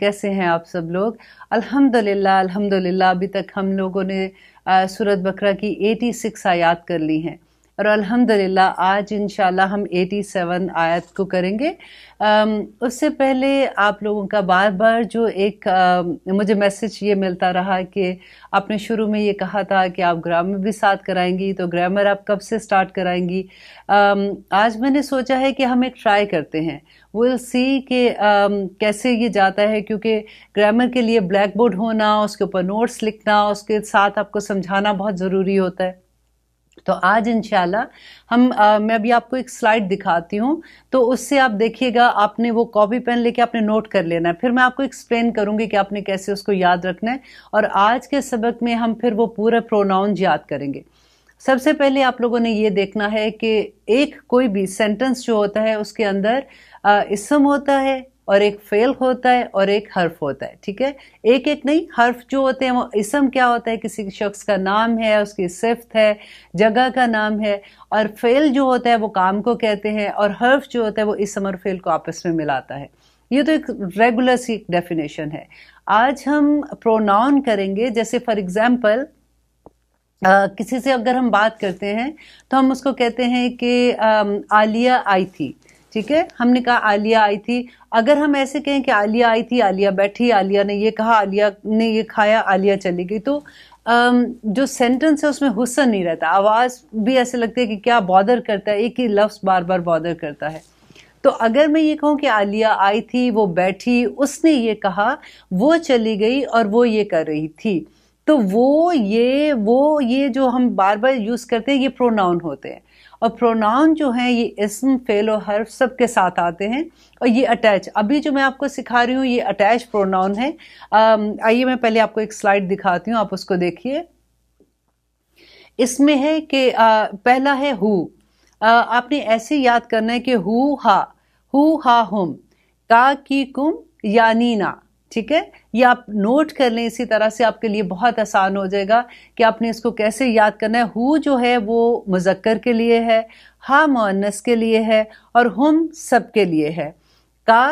कैसे हैं आप सब लोग अल्हम्दुलिल्लाह अल्हम्दुलिल्लाह अभी तक हम लोगों ने सूरत बकरा की 86 आयात कर ली हैं और अल्हम्दुलिल्लाह आज इंशाल्लाह हम 87 आयत को करेंगे उससे पहले आप लोगों का बार बार जो एक मुझे मैसेज ये मिलता रहा कि आपने शुरू में ये कहा था कि आप ग्रामर भी साथ कराएंगी तो ग्रामर आप कब से स्टार्ट कराएंगी आज मैंने सोचा है कि हम एक ट्राई करते हैं विल सी कि कैसे ये जाता है क्योंकि ग्रामर के लिए ब्लैक बोर्ड होना उसके ऊपर नोट्स लिखना उसके साथ आपको समझाना बहुत ज़रूरी होता है तो आज इंशाल्लाह हम आ, मैं अभी आपको एक स्लाइड दिखाती हूँ तो उससे आप देखिएगा आपने वो कॉपी पेन लेके आपने नोट कर लेना है फिर मैं आपको एक्सप्लेन करूँगी कि आपने कैसे उसको याद रखना है और आज के सबक में हम फिर वो पूरा प्रोनाउंस याद करेंगे सबसे पहले आप लोगों ने ये देखना है कि एक कोई भी सेंटेंस जो होता है उसके अंदर इसम होता है और एक फेल होता है और एक हर्फ होता है ठीक है एक एक नहीं हर्फ जो होते हैं वो इसम क्या होता है किसी शख्स का नाम है उसकी सिफ्त है जगह का नाम है और फेल जो होता है वो काम को कहते हैं और हर्फ जो होता है वो इसम और फेल को आपस में मिलाता है ये तो एक रेगुलर सी डेफिनेशन है आज हम प्रोनाउन करेंगे जैसे फॉर एग्जाम्पल किसी से अगर हम बात करते हैं तो हम उसको कहते हैं कि आलिया आई थी ठीक है हमने कहा आलिया आई थी अगर हम ऐसे कहें कि आलिया आई थी आलिया बैठी आलिया ने ये कहा आलिया ने ये खाया आलिया चली गई तो जो सेंटेंस है उसमें हुसन नहीं रहता आवाज़ भी ऐसे लगती है कि क्या बॉदर करता है एक ही लफ्ज़ बार बार बॉदर करता है तो अगर मैं ये कहूँ कि आलिया आई थी वो बैठी उसने ये कहा वो चली गई और वो ये कर रही थी तो वो ये वो ये जो हम बार बार यूज़ करते हैं ये प्रोनाउन होते हैं और प्रोनाउन जो है ये इसम फेल और हर्फ सब के साथ आते हैं और ये अटैच अभी जो मैं आपको सिखा रही हूँ ये अटैच प्रोनाउन है um, आइए मैं पहले आपको एक स्लाइड दिखाती हूँ आप उसको देखिए इसमें है कि पहला है हु आपने ऐसे याद करना है कि हु हा हु हा हुम का की कुम या नीना ठीक है ये आप नोट कर लें इसी तरह से आपके लिए बहुत आसान हो जाएगा कि आपने इसको कैसे याद करना है हु जो है वो मुजक्कर के लिए है हा मोनस के लिए है और हम सब के लिए है का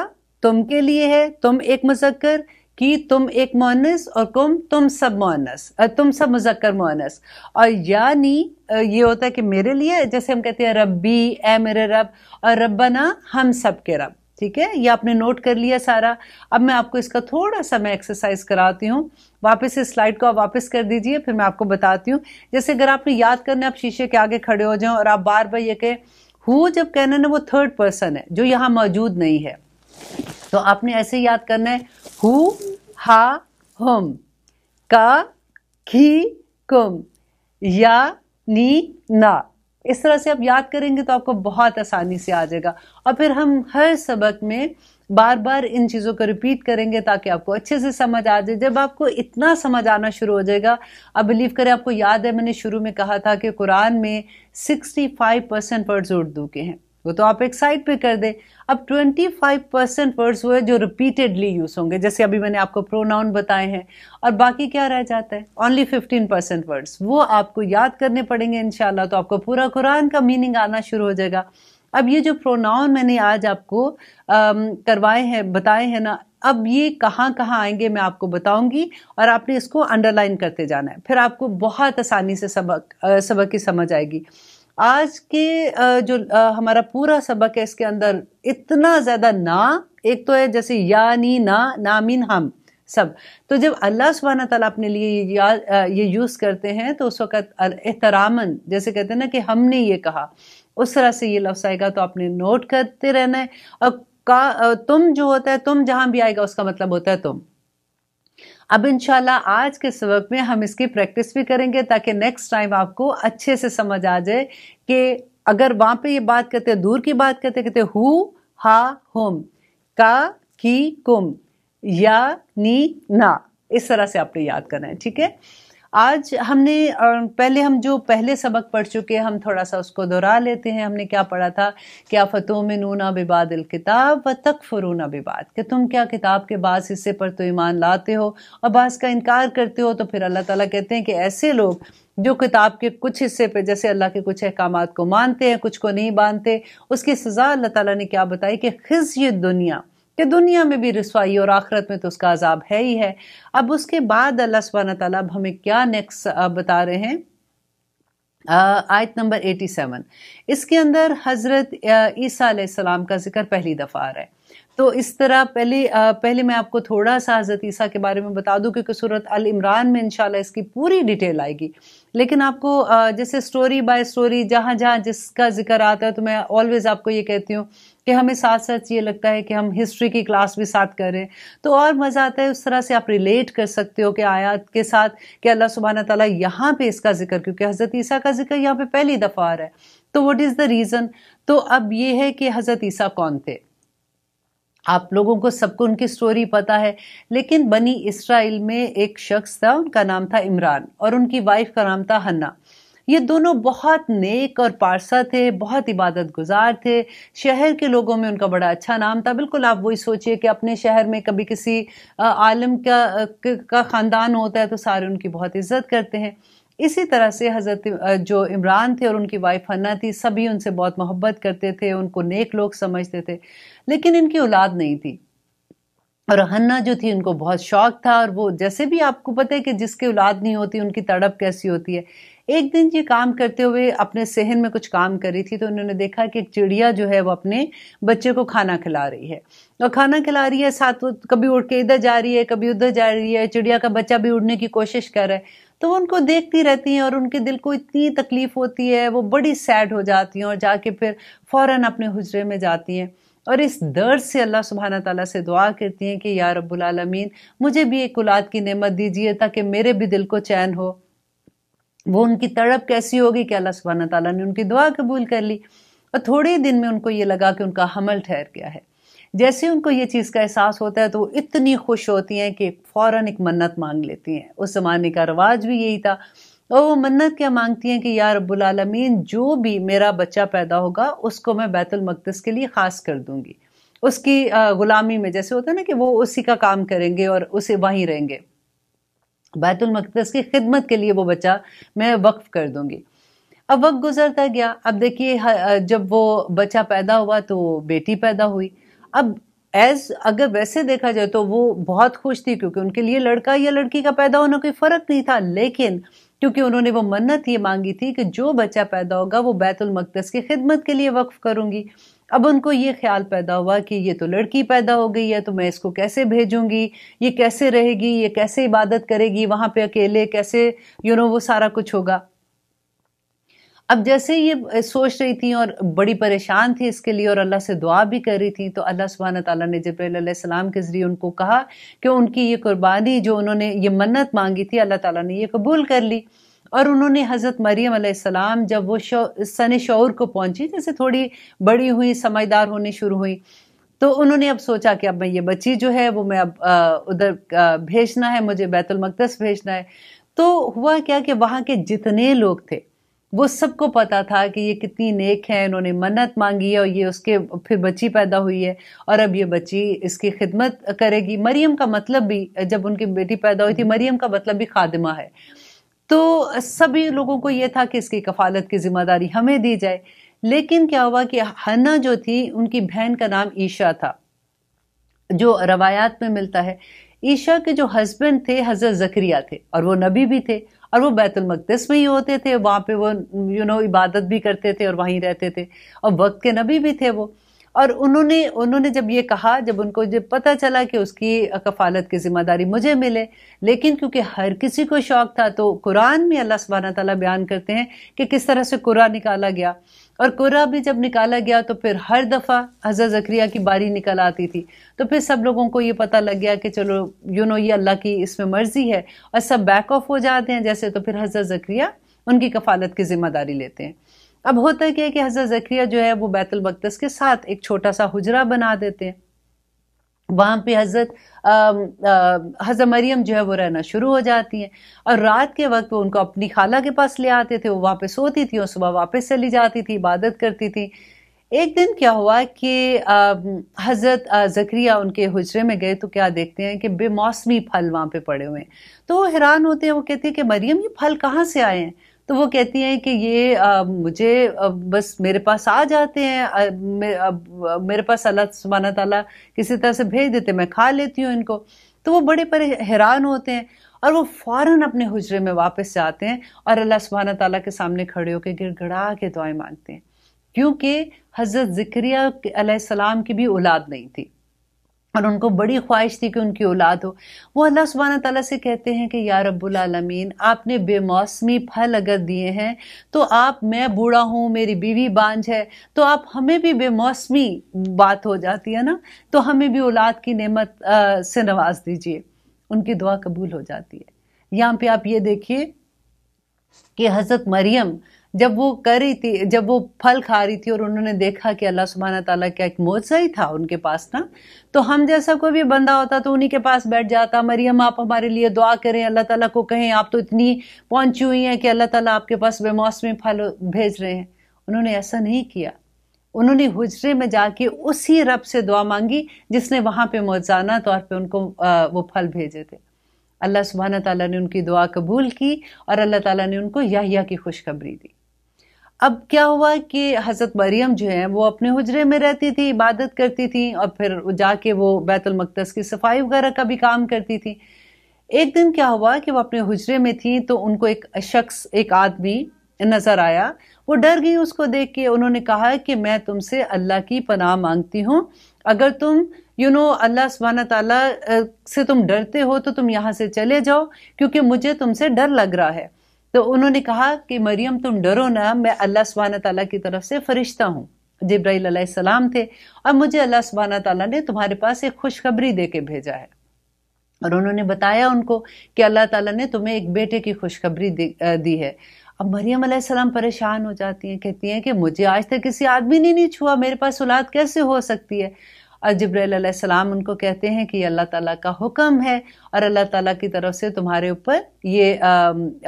तुम के लिए है तुम एक मुजक्कर कि तुम एक मोनस और कुम तुम सब मोनस तुम सब मुजक्कर मोनस और यानी ये होता है कि मेरे लिए जैसे हम कहते हैं रब्बी ए मेरे रब और रब्बना हम सब के रब ठीक है ये आपने नोट कर लिया सारा अब मैं आपको इसका थोड़ा सा मैं एक्सरसाइज कराती हूँ वापस इस स्लाइड को आप वापस कर दीजिए फिर मैं आपको बताती हूँ जैसे अगर आपने याद करना आप शीशे के आगे खड़े हो जाएं और आप बार बार ये कहें हु जब कहना ना वो थर्ड पर्सन है जो यहाँ मौजूद नहीं है तो आपने ऐसे याद करना है हु हम का खी कुम या नी ना इस तरह से आप याद करेंगे तो आपको बहुत आसानी से आ जाएगा और फिर हम हर सबक में बार बार इन चीज़ों को रिपीट करेंगे ताकि आपको अच्छे से समझ आ जाए जब आपको इतना समझ आना शुरू हो जाएगा अब बिलीव करें आपको याद है मैंने शुरू में कहा था कि कुरान में 65 परसेंट वर्ड्स उर्दू के हैं वो तो आप एक साइड पे कर दें अब 25 परसेंट वर्ड्स हुए है जो रिपीटेडली यूज होंगे जैसे अभी मैंने आपको प्रोनाउन बताए हैं और बाकी क्या रह जाता है ओनली 15 परसेंट वर्ड्स वो आपको याद करने पड़ेंगे इनशाला तो आपको पूरा कुरान का मीनिंग आना शुरू हो जाएगा अब ये जो प्रोनाउन मैंने आज आपको करवाए हैं बताए हैं ना अब ये कहाँ कहाँ आएंगे मैं आपको बताऊंगी और आपने इसको अंडरलाइन करते जाना है फिर आपको बहुत आसानी से सबक सबक की समझ आएगी आज के जो हमारा पूरा सबक है इसके अंदर इतना ज़्यादा ना एक तो है जैसे या नी ना नामिन हम सब तो जब अल्लाह सुबहाना तला अपने लिए ये यूज़ करते हैं तो उस वक़्त एहतरामन जैसे कहते हैं ना कि हमने ये कहा उस तरह से ये लफ्स आएगा तो आपने नोट करते रहना है और का तुम जो होता है तुम जहां भी आएगा उसका मतलब होता है तुम अब इनशाला आज के सबक में हम इसकी प्रैक्टिस भी करेंगे ताकि नेक्स्ट टाइम आपको अच्छे से समझ आ जाए कि अगर वहाँ पे ये बात करते हैं दूर की बात करते कहते हु हा होम का की कुम या नी ना इस तरह से आपने याद करना है ठीक है आज हमने पहले हम जो पहले सबक पढ़ चुके हम थोड़ा सा उसको दोहरा लेते हैं हमने क्या पढ़ा था कि आफतों में नूना बिबाद किताब व तक फरूना बिबाद कि तुम क्या किताब के बास हिस्से पर तो ईमान लाते हो और बास का इनकार करते हो तो फिर अल्लाह ताला कहते हैं कि ऐसे लोग जो किताब के कुछ हिस्से पे जैसे अल्लाह के कुछ अहकाम को मानते हैं कुछ को नहीं मानते उसकी सज़ा अल्लाह ताला ने क्या बताई कि खिज दुनिया कि दुनिया में भी रसवाई और आखरत में तो उसका अजाब है ही है अब उसके बाद अल्लाह सुबहान तला अब हमें क्या नेक्स्ट बता रहे हैं आयत नंबर 87 इसके अंदर हज़रत ईसा सलाम का जिक्र पहली दफ़ा आ रहा है तो इस तरह पहले पहले मैं आपको थोड़ा सा हज़रत ईसा के बारे में बता दूं क्योंकि सूरत अल इमरान में इंशाल्लाह इसकी पूरी डिटेल आएगी लेकिन आपको जैसे स्टोरी बाय स्टोरी जहाँ जहाँ जिसका जिक्र आता है तो मैं ऑलवेज़ आपको ये कहती हूँ कि हमें साथ साथ ये लगता है कि हम हिस्ट्री की क्लास भी साथ कर रहे हैं तो और मज़ा आता है उस तरह से आप रिलेट कर सकते हो कि आयात के साथ कि अल्लाह सुबहाना तला यहाँ पे इसका जिक्र क्योंकि हज़रत ईसा का जिक्र यहाँ पे पहली दफ़ा आ रहा है तो वट इज़ द रीज़न तो अब ये है कि हज़रत ईसा कौन थे आप लोगों को सबको उनकी स्टोरी पता है लेकिन बनी इसराइल में एक शख्स था उनका नाम था इमरान और उनकी वाइफ का नाम था हन्ना ये दोनों बहुत नेक और पारसा थे बहुत इबादत गुजार थे शहर के लोगों में उनका बड़ा अच्छा नाम था बिल्कुल आप वही सोचिए कि अपने शहर में कभी किसी आलम का का ख़ानदान होता है तो सारे उनकी बहुत इज्जत करते हैं इसी तरह से हज़रत जो इमरान थे और उनकी वाइफ हन्ना थी सभी उनसे बहुत मोहब्बत करते थे उनको नेक लोग समझते थे लेकिन इनकी औलाद नहीं थी और हन्ना जो थी उनको बहुत शौक था और वो जैसे भी आपको पता है कि जिसके औलाद नहीं होती उनकी तड़प कैसी होती है एक दिन ये काम करते हुए अपने सहन में कुछ काम कर रही थी तो उन्होंने देखा कि एक चिड़िया जो है वो अपने बच्चे को खाना खिला रही है और खाना खिला रही है साथ कभी उड़ के इधर जा रही है कभी उधर जा रही है चिड़िया का बच्चा भी उड़ने की कोशिश कर रहा है तो वो उनको देखती रहती हैं और उनके दिल को इतनी तकलीफ होती है वो बड़ी सैड हो जाती हैं और जाके फिर फ़ौरन अपने हुजरे में जाती हैं और इस दर्द से अल्लाह सुबहाना तला से दुआ करती हैं कि या रब्बुल आलमीन मुझे भी एक औलाद की नेमत दीजिए ताकि मेरे भी दिल को चैन हो वो उनकी तड़प कैसी होगी कि अल्लाह सुबहाना तला ने उनकी दुआ कबूल कर ली और थोड़े ही दिन में उनको ये लगा कि उनका हमल ठहर गया है जैसे उनको ये चीज़ का एहसास होता है तो वो इतनी खुश होती हैं कि फ़ौर एक मन्नत मांग लेती हैं उस ज़माने का रवाज भी यही था और वो मन्नत क्या मांगती हैं कि यार रबालमीन जो भी मेरा बच्चा पैदा होगा उसको मैं बैतुलमक़दस के लिए ख़ास कर दूँगी उसकी ग़ुलामी में जैसे होता है ना कि वो उसी का काम करेंगे और उसे वहीं रहेंगे बैतुलमक़दस की खिदमत के लिए वो बच्चा मैं वक्फ कर दूँगी अब वक्त गुजरता गया अब देखिए जब वो बच्चा पैदा हुआ तो बेटी पैदा हुई अब एज अगर वैसे देखा जाए तो वो बहुत खुश थी क्योंकि उनके लिए लड़का या लड़की का पैदा होना कोई फ़र्क नहीं था लेकिन क्योंकि उन्होंने वो मन्नत ये मांगी थी कि जो बच्चा पैदा होगा वो बैतुल मकदस की खिदमत के लिए वक्फ करूंगी अब उनको ये ख्याल पैदा हुआ कि ये तो लड़की पैदा हो गई है तो मैं इसको कैसे भेजूंगी ये कैसे रहेगी ये कैसे इबादत करेगी वहां पे अकेले कैसे यू नो वो सारा कुछ होगा अब जैसे ये सोच रही थी और बड़ी परेशान थी इसके लिए और अल्लाह से दुआ भी कर रही थी तो अल्लाह सुबहान तला ने जब्राम के ज़रिए उनको कहा कि उनकी ये कुर्बानी जो उन्होंने ये मन्नत मांगी थी अल्लाह ताला ने ये कबूल कर ली और उन्होंने हज़रत मरियम सलाम जब वो सन शौर को पहुंची जैसे थोड़ी बड़ी हुई समझदार होने शुरू हुई तो उन्होंने अब सोचा कि अब मैं ये बच्ची जो है वो मैं अब उधर भेजना है मुझे बैतुलमकदस भेजना है तो हुआ क्या कि वहाँ के जितने लोग थे वो सबको पता था कि ये कितनी नेक है इन्होंने मन्नत मांगी है और ये उसके फिर बच्ची पैदा हुई है और अब ये बच्ची इसकी खिदमत करेगी मरियम का मतलब भी जब उनकी बेटी पैदा हुई थी मरियम का मतलब भी खादिमा है तो सभी लोगों को यह था कि इसकी कफालत की जिम्मेदारी हमें दी जाए लेकिन क्या हुआ कि हन्ना जो थी उनकी बहन का नाम ईशा था जो रवायात में मिलता है ईशा के जो हस्बैंड थे हज़रत जकरिया थे और वो नबी भी थे और वो बैतुलमकदस में ही होते थे वहाँ पे वो यू you नो know, इबादत भी करते थे और वहीं रहते थे और वक्त के नबी भी थे वो और उन्होंने उन्होंने जब ये कहा जब उनको जब पता चला कि उसकी कफालत की जिम्मेदारी मुझे मिले लेकिन क्योंकि हर किसी को शौक था तो कुरान में अल्लाह सुबहाना तला बयान करते हैं कि किस तरह से कुरा निकाला गया और कुरा भी जब निकाला गया तो फिर हर दफ़ा हजर जक्रिया की बारी निकल आती थी तो फिर सब लोगों को ये पता लग गया कि चलो यू नो ये अल्लाह की इसमें मर्जी है और सब बैक ऑफ हो जाते हैं जैसे तो फिर हजर जक्रिया उनकी कफालत की जिम्मेदारी लेते हैं अब होता क्या है कि हज़रत ज़क्रिया जो है वो बैतुल बक्तस के साथ एक छोटा सा हुजरा बना देते हैं वहाँ पे हज़रत हज़रत मरियम जो है वो रहना शुरू हो जाती हैं और रात के वक्त वो उनको अपनी खाला के पास ले आते थे वो वापस पे सोती थी और सुबह वापस चली जाती थी इबादत करती थी एक दिन क्या हुआ कि हज़रत जक्रिया उनके हुजरे में गए तो क्या देखते हैं कि बेमौसमी फल वहाँ पे पड़े हुए हैं तो वो हैरान होते हैं वो कहते हैं कि मरियम ये फल कहाँ से आए हैं तो वो कहती हैं कि ये आ, मुझे आ, बस मेरे पास आ जाते हैं आ, मे, आ, मेरे पास अल्लाह सुबहान तला किसी तरह से भेज देते मैं खा लेती हूँ इनको तो वो बड़े पर हैरान होते हैं और वो फ़ौरन अपने हुजरे में वापस जाते हैं और अल्लाह सुबहाना तला के सामने खड़े होकर गिड़गड़ा के दुआएं मांगते हैं क्योंकि हज़रत ज़िक्रिया सलाम की भी औलाद नहीं थी और उनको बड़ी ख्वाहिश थी कि उनकी औलाद हो वो अल्लाह सुबहाना तला से कहते हैं कि या रब्बुलमीन आपने बेमौसमी फल अगर दिए हैं तो आप मैं बूढ़ा हूँ मेरी बीवी बांझ है तो आप हमें भी बेमौसमी बात हो जाती है ना तो हमें भी औलाद की नेमत आ, से नवाज दीजिए उनकी दुआ कबूल हो जाती है यहाँ पे आप ये देखिए कि हज़रत मरियम जब वो कर रही थी जब वो फल खा रही थी और उन्होंने देखा कि अल्लाह सुबहाना तला का एक मोजा ही था उनके पास ना तो हम जैसा कोई भी बंदा होता तो उन्हीं के पास बैठ जाता मरियम आप हमारे लिए दुआ करें अल्लाह ताला को कहें आप तो इतनी पहुंची हुई हैं कि अल्लाह ताला आपके पास बेमौसमी फल भेज रहे हैं उन्होंने ऐसा नहीं किया उन्होंने हुजरे में जाके उसी रब से दुआ मांगी जिसने वहाँ पर मौजाना तौर पर उनको वो फल भेजे थे अल्लाह सुबहाना तला ने उनकी दुआ कबूल की और अल्लाह तला ने उनको याहिया की खुशखबरी दी अब क्या हुआ कि हज़रत मरियम जो है वो अपने हजरे में रहती थी इबादत करती थी और फिर जाके वो बैतुल मकदस की सफाई वगैरह का भी काम करती थी एक दिन क्या हुआ कि वो अपने हजरे में थी तो उनको एक शख्स एक आदमी नज़र आया वो डर गई उसको देख के उन्होंने कहा कि मैं तुमसे अल्लाह की पनाह मांगती हूँ अगर तुम यू नो अल्लाह सुबहाना तला से तुम डरते हो तो तुम यहाँ से चले जाओ क्योंकि मुझे तुमसे डर लग रहा है तो उन्होंने कहा कि मरियम तुम डरो ना मैं अल्लाह सुबहान तला की तरफ से फरिश्ता हूँ जब्राईल सलाम थे और मुझे अल्लाह सुबहाना तला ने तुम्हारे पास एक खुशखबरी दे के भेजा है और उन्होंने बताया उनको कि अल्लाह ताला ने तुम्हें एक बेटे की खुशखबरी दी है अब मरियम सलाम परेशान हो जाती हैं कहती हैं कि मुझे आज तक किसी आदमी ने नहीं छुआ मेरे पास औलाद कैसे हो सकती है और जब्राम उनको कहते हैं कि अल्लाह ताला का हुक्म है और अल्लाह ताला की तरफ से तुम्हारे ऊपर ये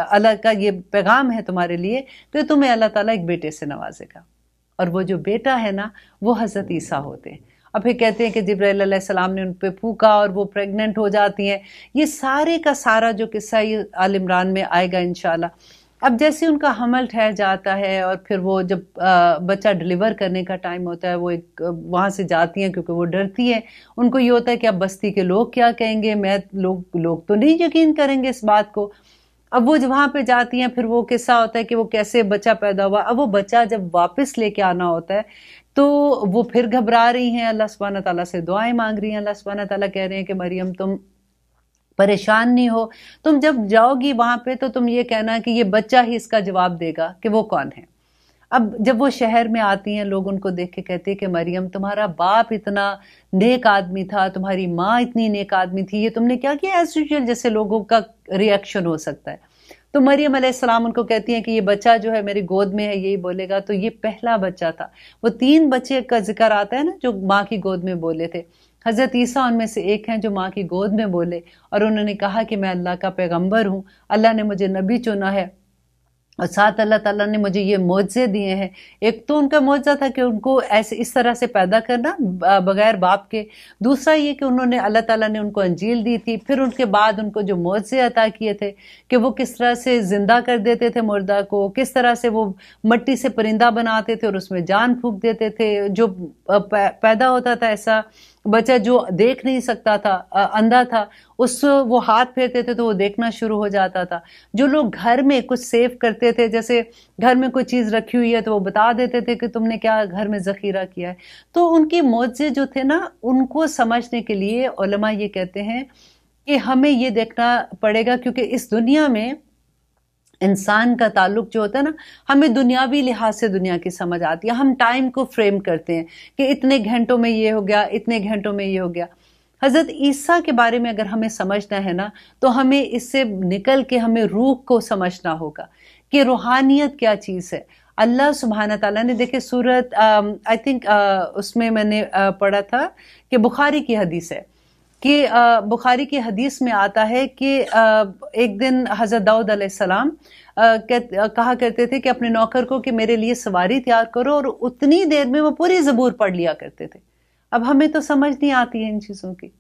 अल्लाह का ये पैगाम है तुम्हारे लिए तो तुम्हें अल्लाह ताला एक बेटे से नवाजेगा और वो जो बेटा है ना वो हज़रत ईसा होते हैं और फिर कहते हैं कि जब्राम ने उन पर फूका और वो प्रेगनेंट हो जाती हैं ये सारे का सारा जो किस्सा ये आलिमरान में आएगा इन अब जैसे उनका हमल ठहर जाता है और फिर वो जब बच्चा डिलीवर करने का टाइम होता है वो एक वहाँ से जाती हैं क्योंकि वो डरती है उनको ये होता है कि अब बस्ती के लोग क्या कहेंगे मैं लोग लोग तो नहीं यकीन करेंगे इस बात को अब वो जब वहाँ पे जाती हैं फिर वो किस्सा होता है कि वो कैसे बच्चा पैदा हुआ अब वो बच्चा जब वापस लेके आना होता है तो वो फिर घबरा रही हैं अल्लाह सुबहाना तला से दुआएं मांग रही हैं अल्लाह सुबहाना तला कह रहे हैं कि मरियम तुम परेशान नहीं हो तुम जब जाओगी वहाँ पे तो तुम ये कहना कि ये बच्चा ही इसका जवाब देगा कि वो कौन है अब जब वो शहर में आती हैं लोग उनको देख के कहते हैं कि मरियम तुम्हारा बाप इतना नेक आदमी था तुम्हारी माँ इतनी नेक आदमी थी ये तुमने क्या किया एज यूजल जैसे लोगों का रिएक्शन हो सकता है तो मरियम अलैहिस्सलाम उनको कहती हैं कि ये बच्चा जो है मेरी गोद में है यही बोलेगा तो ये पहला बच्चा था वो तीन बच्चे का जिक्र आता है ना जो माँ की गोद में बोले थे हज़रत ईसा उनमें से एक हैं जो माँ की गोद में बोले और उन्होंने कहा कि मैं अल्लाह का पैगम्बर हूँ अल्लाह ने मुझे नबी चुना है और साथ अल्लाह ताला ने मुझे ये मुआवजे दिए हैं एक तो उनका मुआवजा था कि उनको ऐसे इस तरह से पैदा करना बगैर बाप के दूसरा ये कि उन्होंने अल्लाह ताला ने उनको अंजील दी थी फिर उनके बाद उनको जो मुआवजे अता किए थे कि वो किस तरह से ज़िंदा कर देते थे मुर्दा को किस तरह से वो मट्टी से परिंदा बनाते थे और उसमें जान फूक देते थे जो पैदा होता था ऐसा बच्चा जो देख नहीं सकता था अंधा था उस वो हाथ फेरते थे तो वो देखना शुरू हो जाता था जो लोग घर में कुछ सेव करते थे जैसे घर में कोई चीज़ रखी हुई है तो वो बता देते थे कि तुमने क्या घर में ज़खीरा किया है तो उनकी मोजे जो थे ना उनको समझने के लिए ये कहते हैं कि हमें ये देखना पड़ेगा क्योंकि इस दुनिया में इंसान का ताल्लुक जो होता है ना हमें दुनियावी लिहाज से दुनिया की समझ आती है हम टाइम को फ्रेम करते हैं कि इतने घंटों में ये हो गया इतने घंटों में ये हो गया हज़रत ईसा के बारे में अगर हमें समझना है ना तो हमें इससे निकल के हमें रूह को समझना होगा कि रूहानियत क्या चीज़ है अल्लाह सुबहाना तला ने देखे सूरत आई थिंक उसमें मैंने पढ़ा था कि बुखारी की हदीस है कि बुखारी की हदीस में आता है कि एक दिन हज़रत दाऊद अलैहिस्सलाम कहा करते थे कि अपने नौकर को कि मेरे लिए सवारी तैयार करो और उतनी देर में वो पूरी ज़बूर पढ़ लिया करते थे अब हमें तो समझ नहीं आती है इन चीज़ों की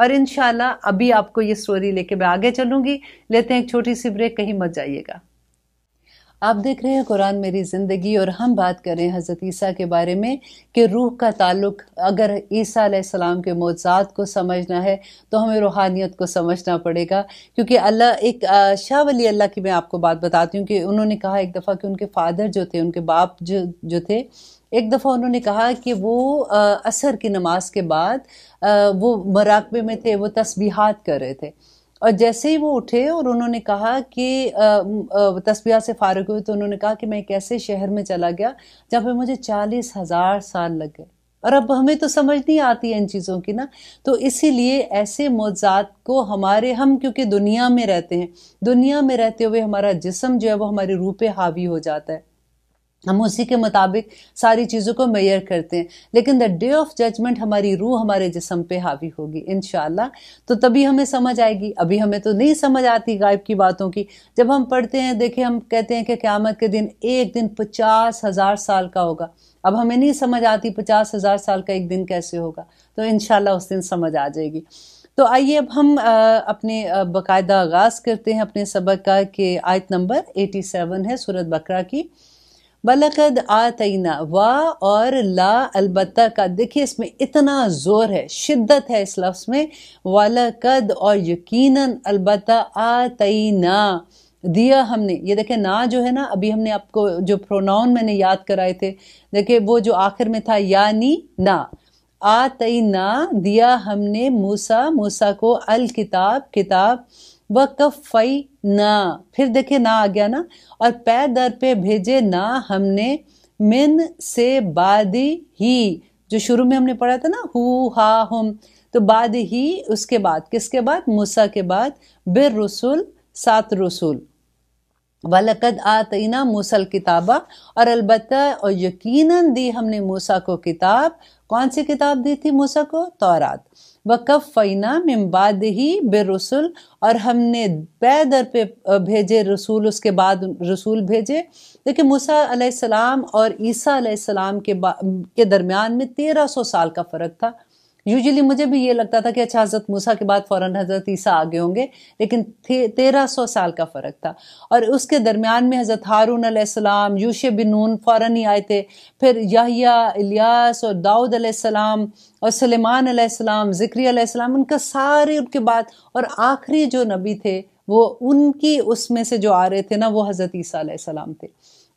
और इन अभी आपको ये स्टोरी लेके मैं आगे चलूँगी लेते हैं एक छोटी सी ब्रेक कहीं मत जाइएगा आप देख रहे हैं कुरान मेरी ज़िंदगी और हम बात कर रहे हैं हज़रत ईसा के बारे में कि रूह का ताल्लुक अगर ईसा के मोजात को समझना है तो हमें रूहानियत को समझना पड़ेगा क्योंकि अल्लाह एक शाह वली अल्लाह की मैं आपको बात बताती हूँ कि उन्होंने कहा एक दफ़ा कि उनके फादर जो थे उनके बाप जो जो थे एक दफ़ा उन्होंने कहा कि वो असर की नमाज के बाद वो मराकबे में थे वो तस्बीहात कर रहे थे और जैसे ही वो उठे और उन्होंने कहा कि तस्बिया से फारग हुए तो उन्होंने कहा कि मैं एक ऐसे शहर में चला गया जहाँ पे मुझे चालीस हज़ार साल लग गए और अब हमें तो समझ नहीं आती है इन चीज़ों की ना तो इसीलिए ऐसे मोजात को हमारे हम क्योंकि दुनिया में रहते हैं दुनिया में रहते हुए हमारा जिसम जो है वो हमारे रूप हावी हो जाता है हम उसी के मुताबिक सारी चीज़ों को मैयर करते हैं लेकिन द डे ऑफ जजमेंट हमारी रूह हमारे जिसम पे हावी होगी इन तो तभी हमें समझ आएगी अभी हमें तो नहीं समझ आती गायब की बातों की जब हम पढ़ते हैं देखे हम कहते हैं कि क्यामत के दिन एक दिन पचास हज़ार साल का होगा अब हमें नहीं समझ आती पचास हज़ार साल का एक दिन कैसे होगा तो इन उस दिन समझ आ जाएगी तो आइए अब हम अपने बाकायदा आगाज़ करते हैं अपने सबक का कि आयत नंबर 87 है सूरत बकरा की बलकद आतना वाह और ला अलबत् का देखिए इसमें इतना ज़ोर है शिद्दत है इस लफ्ज़ में वलकद और यकीनन अलबत् आतना दिया हमने ये देखे ना जो है ना अभी हमने आपको जो प्रोनाउन मैंने याद कराए थे देखे वो जो आखिर में था यानी ना आतना दिया हमने मूसा मूसा को अल किताब किताब व कफ़ई ना फिर देखिए ना आ गया ना और पै दर पे भेजे ना हमने मिन से बादी ही जो शुरू में हमने पढ़ा था ना हु हा हम तो बाद ही उसके बाद किसके बाद मूसा के बाद बिर रसूल सात रसूल वलकद आतना मूसल किताबा और अलबत् और यकीनन दी हमने मूसा को किताब कौन सी किताब दी थी मूसा को तौरात वकफ़ फ़ैना मम्बाद ही बेरसुल और हमने बैदर पे भेजे रसूल उसके बाद रसूल भेजे देखिए मूसा सलाम और ईसा सलाम के के दरमियान में तेरह सौ साल का फ़र्क था यूजली मुझे भी ये लगता था कि अच्छा हज़रत मूसा के बाद फौरन हज़रत ईसा आगे होंगे लेकिन तेरह सौ साल का फ़र्क था और उसके दरमियान में हज़रत हारून आसमाम यूश बिन नून फ़ौर ही आए थे फिर याहिया इलियास और दाऊद आसमाम और सलेमान आसमाम ज़िक्री आसमाम उनका सारे उनके बाद और आखिरी जो नबी थे वो उनकी उसमें से जो आ रहे थे ना वो हज़रत ईसा आसमाम थे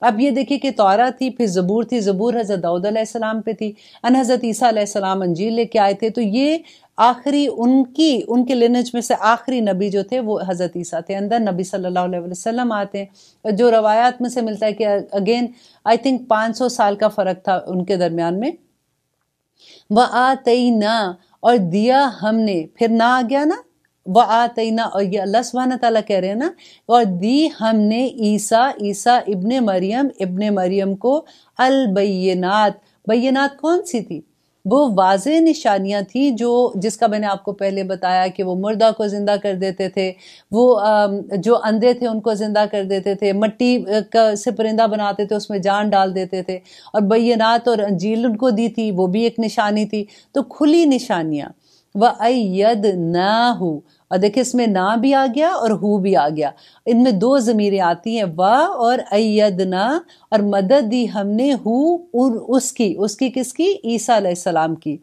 अब ये देखिए कि तौरा थी फिर ज़बूर थी ज़बूर हज़रत दाऊद सलाम पे थी अन हज़रत ईसा सलाम लेके आए थे तो ये आखिरी उनकी उनके लिनज में से आखिरी नबी जो थे वो हज़रत ईसा थे अंदर नबी सल्लल्लाहु अलैहि वसल्लम आते हैं जो रवायात में से मिलता है कि अगेन आई थिंक 500 साल का फ़र्क था उनके दरमियान में वह आते ना और दिया हमने फिर ना आ गया ना वह आतना और ये अल्लाह सुबहान ताला कह रहे हैं ना और दी हमने ईसा ईसा इबन मरियम इबन मरियम को अलबैनात बैनात कौन सी थी वो वाज निशानियाँ थी जो जिसका मैंने आपको पहले बताया कि वो मुर्दा को ज़िंदा कर देते थे वो जो अंधे थे उनको ज़िंदा कर देते थे मट्टी से परिंदा बनाते थे उसमें जान डाल देते थे और बैनात और अंजील उनको दी थी वो भी एक निशानी थी तो खुली निशानियाँ व अयद ना हु और देखिए इसमें ना भी आ गया और हु भी आ गया इनमें दो ज़मीरें आती हैं व और अयद ना और मदद दी हमने हु उन उसकी उसकी किसकी ईसा सलाम की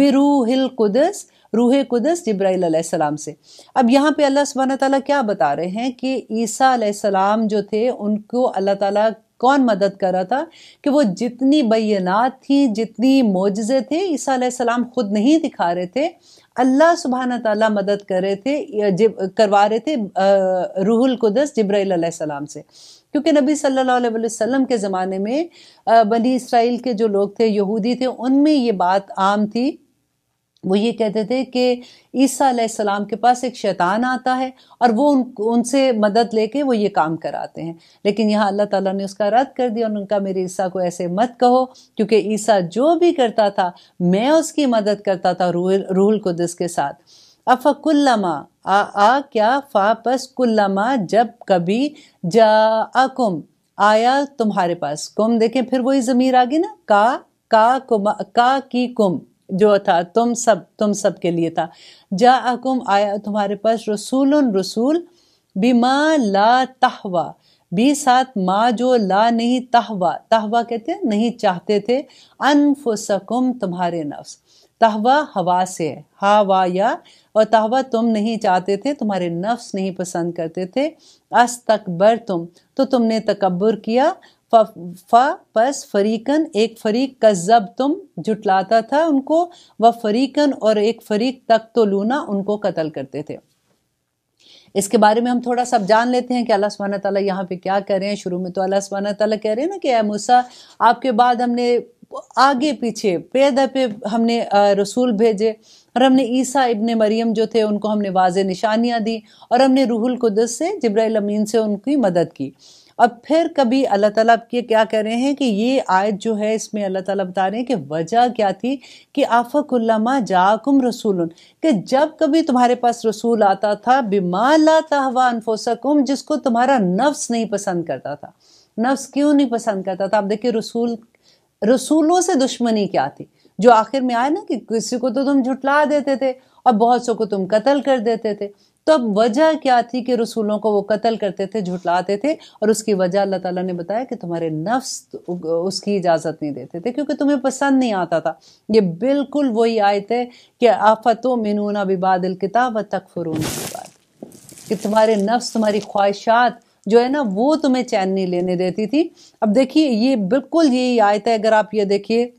बिरूहिल कुदस रूह कुदस जब्राईल सलाम से अब यहाँ पे अल्लाह सुबहाना ताला क्या बता रहे हैं कि ईसा सलाम जो थे उनको अल्लाह ताला कौन मदद कर रहा था कि वो जितनी बैनात थी जितनी मोजे थे ईसा सलाम खुद नहीं दिखा रहे थे अल्लाह सुबहान तला मदद कर रहे थे करवा रहे थे रूहुल कुदस जब्राईल सलाम से क्योंकि नबी सल्लल्लाहु अलैहि वसल्लम के ज़माने में बनी इसराइल के जो लोग थे यहूदी थे उनमें ये बात आम थी वो ये कहते थे कि ईसा सलाम के पास एक शैतान आता है और वो उन उनसे मदद लेके वो ये काम कराते हैं लेकिन यहाँ अल्लाह ताला ने उसका रद्द कर दिया और उनका मेरे ईसा को ऐसे मत कहो क्योंकि ईसा जो भी करता था मैं उसकी मदद करता था रूहल रूहल कुदस के साथ अफ़कुल्लमा आ आ क्या पस कुल्लमा जब कभी जा अकुम आया तुम्हारे पास कुम देखें फिर वही ज़मीर आ गई ना का का कुम का की कुम जो था तुम सब तुम सब के लिए था जा अकुम आया तुम्हारे पास रसूल रसूल बिमा ला तहवा बी साथ माँ जो ला नहीं तहवा तहवा कहते हैं नहीं चाहते थे अनफुसकुम तुम्हारे नफ्स तहवा हवा से है हवा या और तहवा तुम नहीं चाहते थे तुम्हारे नफ्स नहीं पसंद करते थे अस तकबर तुम तो तुमने तकबर किया फ, बस फरीकन एक फरीक जब तुम जुटलाता था उनको व फरीकन और एक फरीक तक तो लूना उनको कत्ल करते थे इसके बारे में हम थोड़ा सा जान लेते हैं कि अल्लाह सुबहान तला यहाँ पे क्या कर रहे हैं शुरू में तो अल्लाह सुबहान ताला कह रहे हैं ना कि ए मूसा आपके बाद हमने आगे पीछे पैदा पे हमने रसूल भेजे और हमने ईसा इबन मरियम जो थे उनको हमने वाज निशानियाँ दी और हमने रूहुल कुदस से जब्राइल अमीन से उनकी मदद की अब फिर कभी अल्लाह ताला ये क्या कह रहे हैं कि ये आयत जो है इसमें अल्लाह ताला बता रहे हैं कि वजह क्या थी कि आफ़कुल्लमा जाकुम रसूल कि जब कभी तुम्हारे पास रसूल आता था बिमाला ला जिसको तुम्हारा नफ्स नहीं पसंद करता था नफ्स क्यों नहीं पसंद करता था आप देखिए रसूल रसूलों से दुश्मनी क्या थी जो आखिर में आया ना कि किसी को तो तुम झुटला देते थे और बहुत सो को तुम कत्ल कर देते थे तो अब वजह क्या थी कि रसूलों को वो कत्ल करते थे झुटलाते थे और उसकी वजह अल्लाह ताला ने बताया कि तुम्हारे नफ्स उसकी इजाज़त नहीं देते थे क्योंकि तुम्हें पसंद नहीं आता था ये बिल्कुल वही आयत है कि आफत मिनून अबिबादिल किताब व तकफरून कि तुम्हारे नफ्स तुम्हारी ख्वाहिशात जो है ना वो तुम्हें चैन नहीं लेने देती थी अब देखिए ये बिल्कुल यही आयत है अगर आप ये देखिए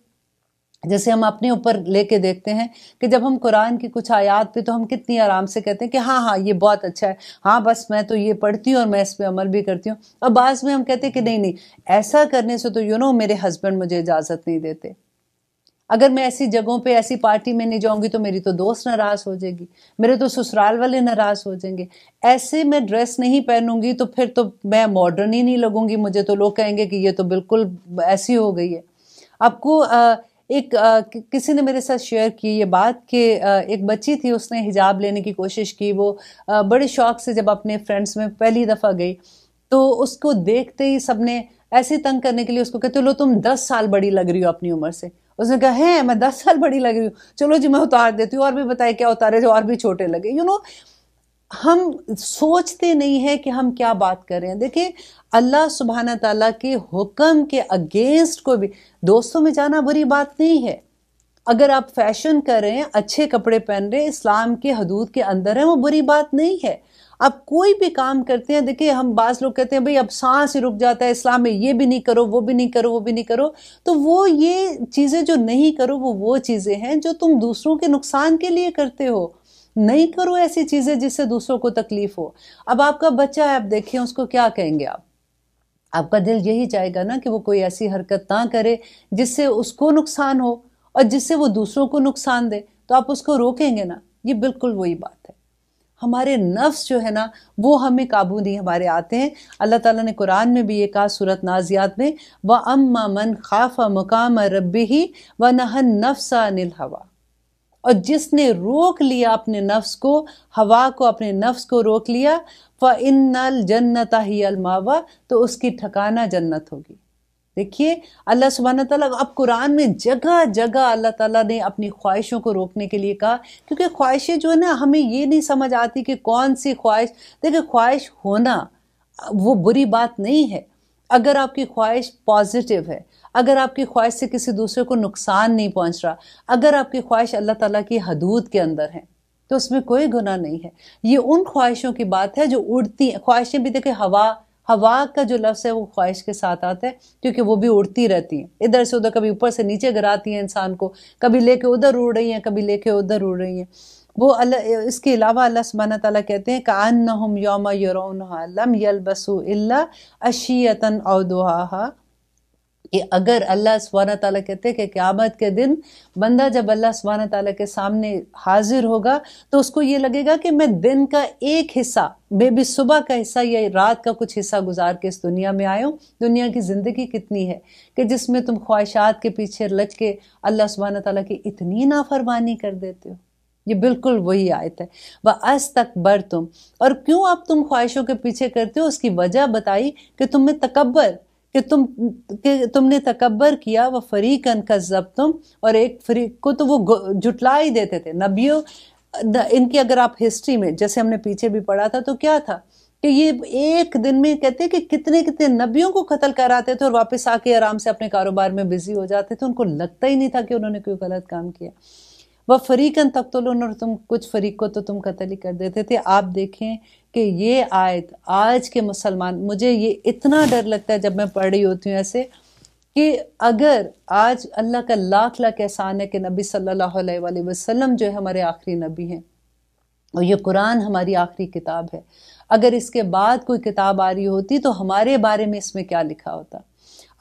जैसे हम अपने ऊपर लेके देखते हैं कि जब हम कुरान की कुछ आयात पे तो हम कितनी आराम से कहते हैं कि हाँ हाँ ये बहुत अच्छा है हाँ बस मैं तो ये पढ़ती हूँ और मैं इस पर अमल भी करती हूँ और बाद में हम कहते हैं कि नहीं नहीं ऐसा करने से तो यू नो मेरे हस्बैंड मुझे इजाज़त नहीं देते अगर मैं ऐसी जगहों पे ऐसी पार्टी में नहीं जाऊंगी तो मेरी तो दोस्त नाराज़ हो जाएगी मेरे तो ससुराल वाले नाराज़ हो जाएंगे ऐसे मैं ड्रेस नहीं पहनूंगी तो फिर तो मैं मॉडर्न ही नहीं लगूंगी मुझे तो लोग कहेंगे कि ये तो बिल्कुल ऐसी हो गई है आपको एक आ, किसी ने मेरे साथ शेयर की ये बात कि एक बच्ची थी उसने हिजाब लेने की कोशिश की वो आ, बड़े शौक से जब अपने फ्रेंड्स में पहली दफ़ा गई तो उसको देखते ही सबने ऐसे तंग करने के लिए उसको कहते लो तुम दस साल बड़ी लग रही हो अपनी उम्र से उसने कहा है मैं दस साल बड़ी लग रही हूँ चलो जी मैं उतार देती हूँ और भी बताए क्या उतारे जो और भी छोटे लगे यू you नो know, हम सोचते नहीं है कि हम क्या बात कर रहे हैं देखिए अल्लाह सुबहाना तला के हुक्म के अगेंस्ट को भी दोस्तों में जाना बुरी बात नहीं है अगर आप फैशन कर रहे हैं अच्छे कपड़े पहन रहे हैं इस्लाम के हदूद के अंदर है वो बुरी बात नहीं है आप कोई भी काम करते हैं देखिए हम बाज लोग कहते हैं भाई अब सांस ही रुक जाता है इस्लाम में ये भी नहीं करो वो भी नहीं करो वो भी नहीं करो तो वो ये चीज़ें जो नहीं करो वो वो चीज़ें हैं जो तुम दूसरों के नुकसान के लिए करते हो नहीं करो ऐसी चीजें जिससे दूसरों को तकलीफ हो अब आपका बच्चा है आप देखिए उसको क्या कहेंगे आप आपका दिल यही चाहेगा ना कि वो कोई ऐसी हरकत ना करे जिससे उसको नुकसान हो और जिससे वो दूसरों को नुकसान दे तो आप उसको रोकेंगे ना ये बिल्कुल वही बात है हमारे नफ्स जो है ना वो हमें काबू नहीं हमारे आते हैं अल्लाह ताला ने कुरान में भी ये कहा सूरत नाजियात में व अम्मा मन खाफा मकाम रबी ही व नहन नफ्सा अनिल हवा और जिसने रोक लिया अपने नफ्स को हवा को अपने नफ्स को रोक लिया फ नल जन्नत ही अलमावा तो उसकी ठकाना जन्नत होगी देखिए अल्लाह सुबहाना तला अब कुरान में जगह जगह अल्लाह ताला ने अपनी ख्वाहिशों को रोकने के लिए कहा क्योंकि ख्वाहिशें जो है ना हमें ये नहीं समझ आती कि कौन सी ख्वाहिश देखिए ख्वाहिश होना वो बुरी बात नहीं है अगर आपकी ख्वाहिश पॉजिटिव है अगर आपकी ख्वाहिश से किसी दूसरे को नुकसान नहीं पहुंच रहा अगर आपकी ख्वाहिश अल्लाह ताला की हदूद के अंदर है तो उसमें कोई गुना नहीं है ये उन ख्वाहिशों की बात है जो उड़ती हैं ख्वाहिशें भी देखें हवा हवा का जो लफ्ज़ है वो ख्वाहिश के साथ आता है क्योंकि वो भी उड़ती रहती हैं इधर से उधर कभी ऊपर से नीचे गिराती हैं इंसान को कभी लेके उधर उड़ रही हैं कभी लेके उधर उड़ रही हैं वो अल्लाह इसके अलावा अल्लाह सुबहाना ताला कहते हैं कान नम योम यम यलबसू अल्ला औ अवदोहा कि अगर अल्लाह सुबहाना ताला कहते हैं कि क़्यामत के दिन बंदा जब अल्लाह सुबहाना ताला के सामने हाजिर होगा तो उसको ये लगेगा कि मैं दिन का एक हिस्सा मे भी सुबह का हिस्सा या रात का कुछ हिस्सा गुजार के इस दुनिया में आयो दुनिया की ज़िंदगी कितनी है कि जिसमें तुम ख्वाहिशात के पीछे लच के अल्लाह सुबहाना ताला की इतनी नाफरमानी कर देते हो ये बिल्कुल वही आयत है वह अज तक बर तुम और क्यों आप तुम ख्वाहिशों के पीछे करते हो उसकी वजह बताई कि तुम्हें तकबर कि तुम कि तुमने तकबर किया वह फरीकन का जब तुम और एक फरीक को तो वो जुटला ही देते थे नबियों इनकी अगर आप हिस्ट्री में जैसे हमने पीछे भी पढ़ा था तो क्या था कि ये एक दिन में कहते कि कितने कितने नबियों को कत्ल कराते थे और वापस आके आराम से अपने कारोबार में बिजी हो जाते थे उनको लगता ही नहीं था कि उन्होंने कोई गलत काम किया वह फरीकन तक तो लो तुम कुछ फरीक को तो तुम कतली कर देते थे आप देखें कि ये आयत आज के मुसलमान मुझे ये इतना डर लगता है जब मैं पढ़ रही होती हूँ ऐसे कि अगर आज अल्लाह का लाख लाख एहसान है कि नबी सल्लल्लाहु अलैहि वसल्लम जो है हमारे आखिरी नबी हैं और ये कुरान हमारी आखिरी किताब है अगर इसके बाद कोई किताब आ रही होती तो हमारे बारे में इसमें क्या लिखा होता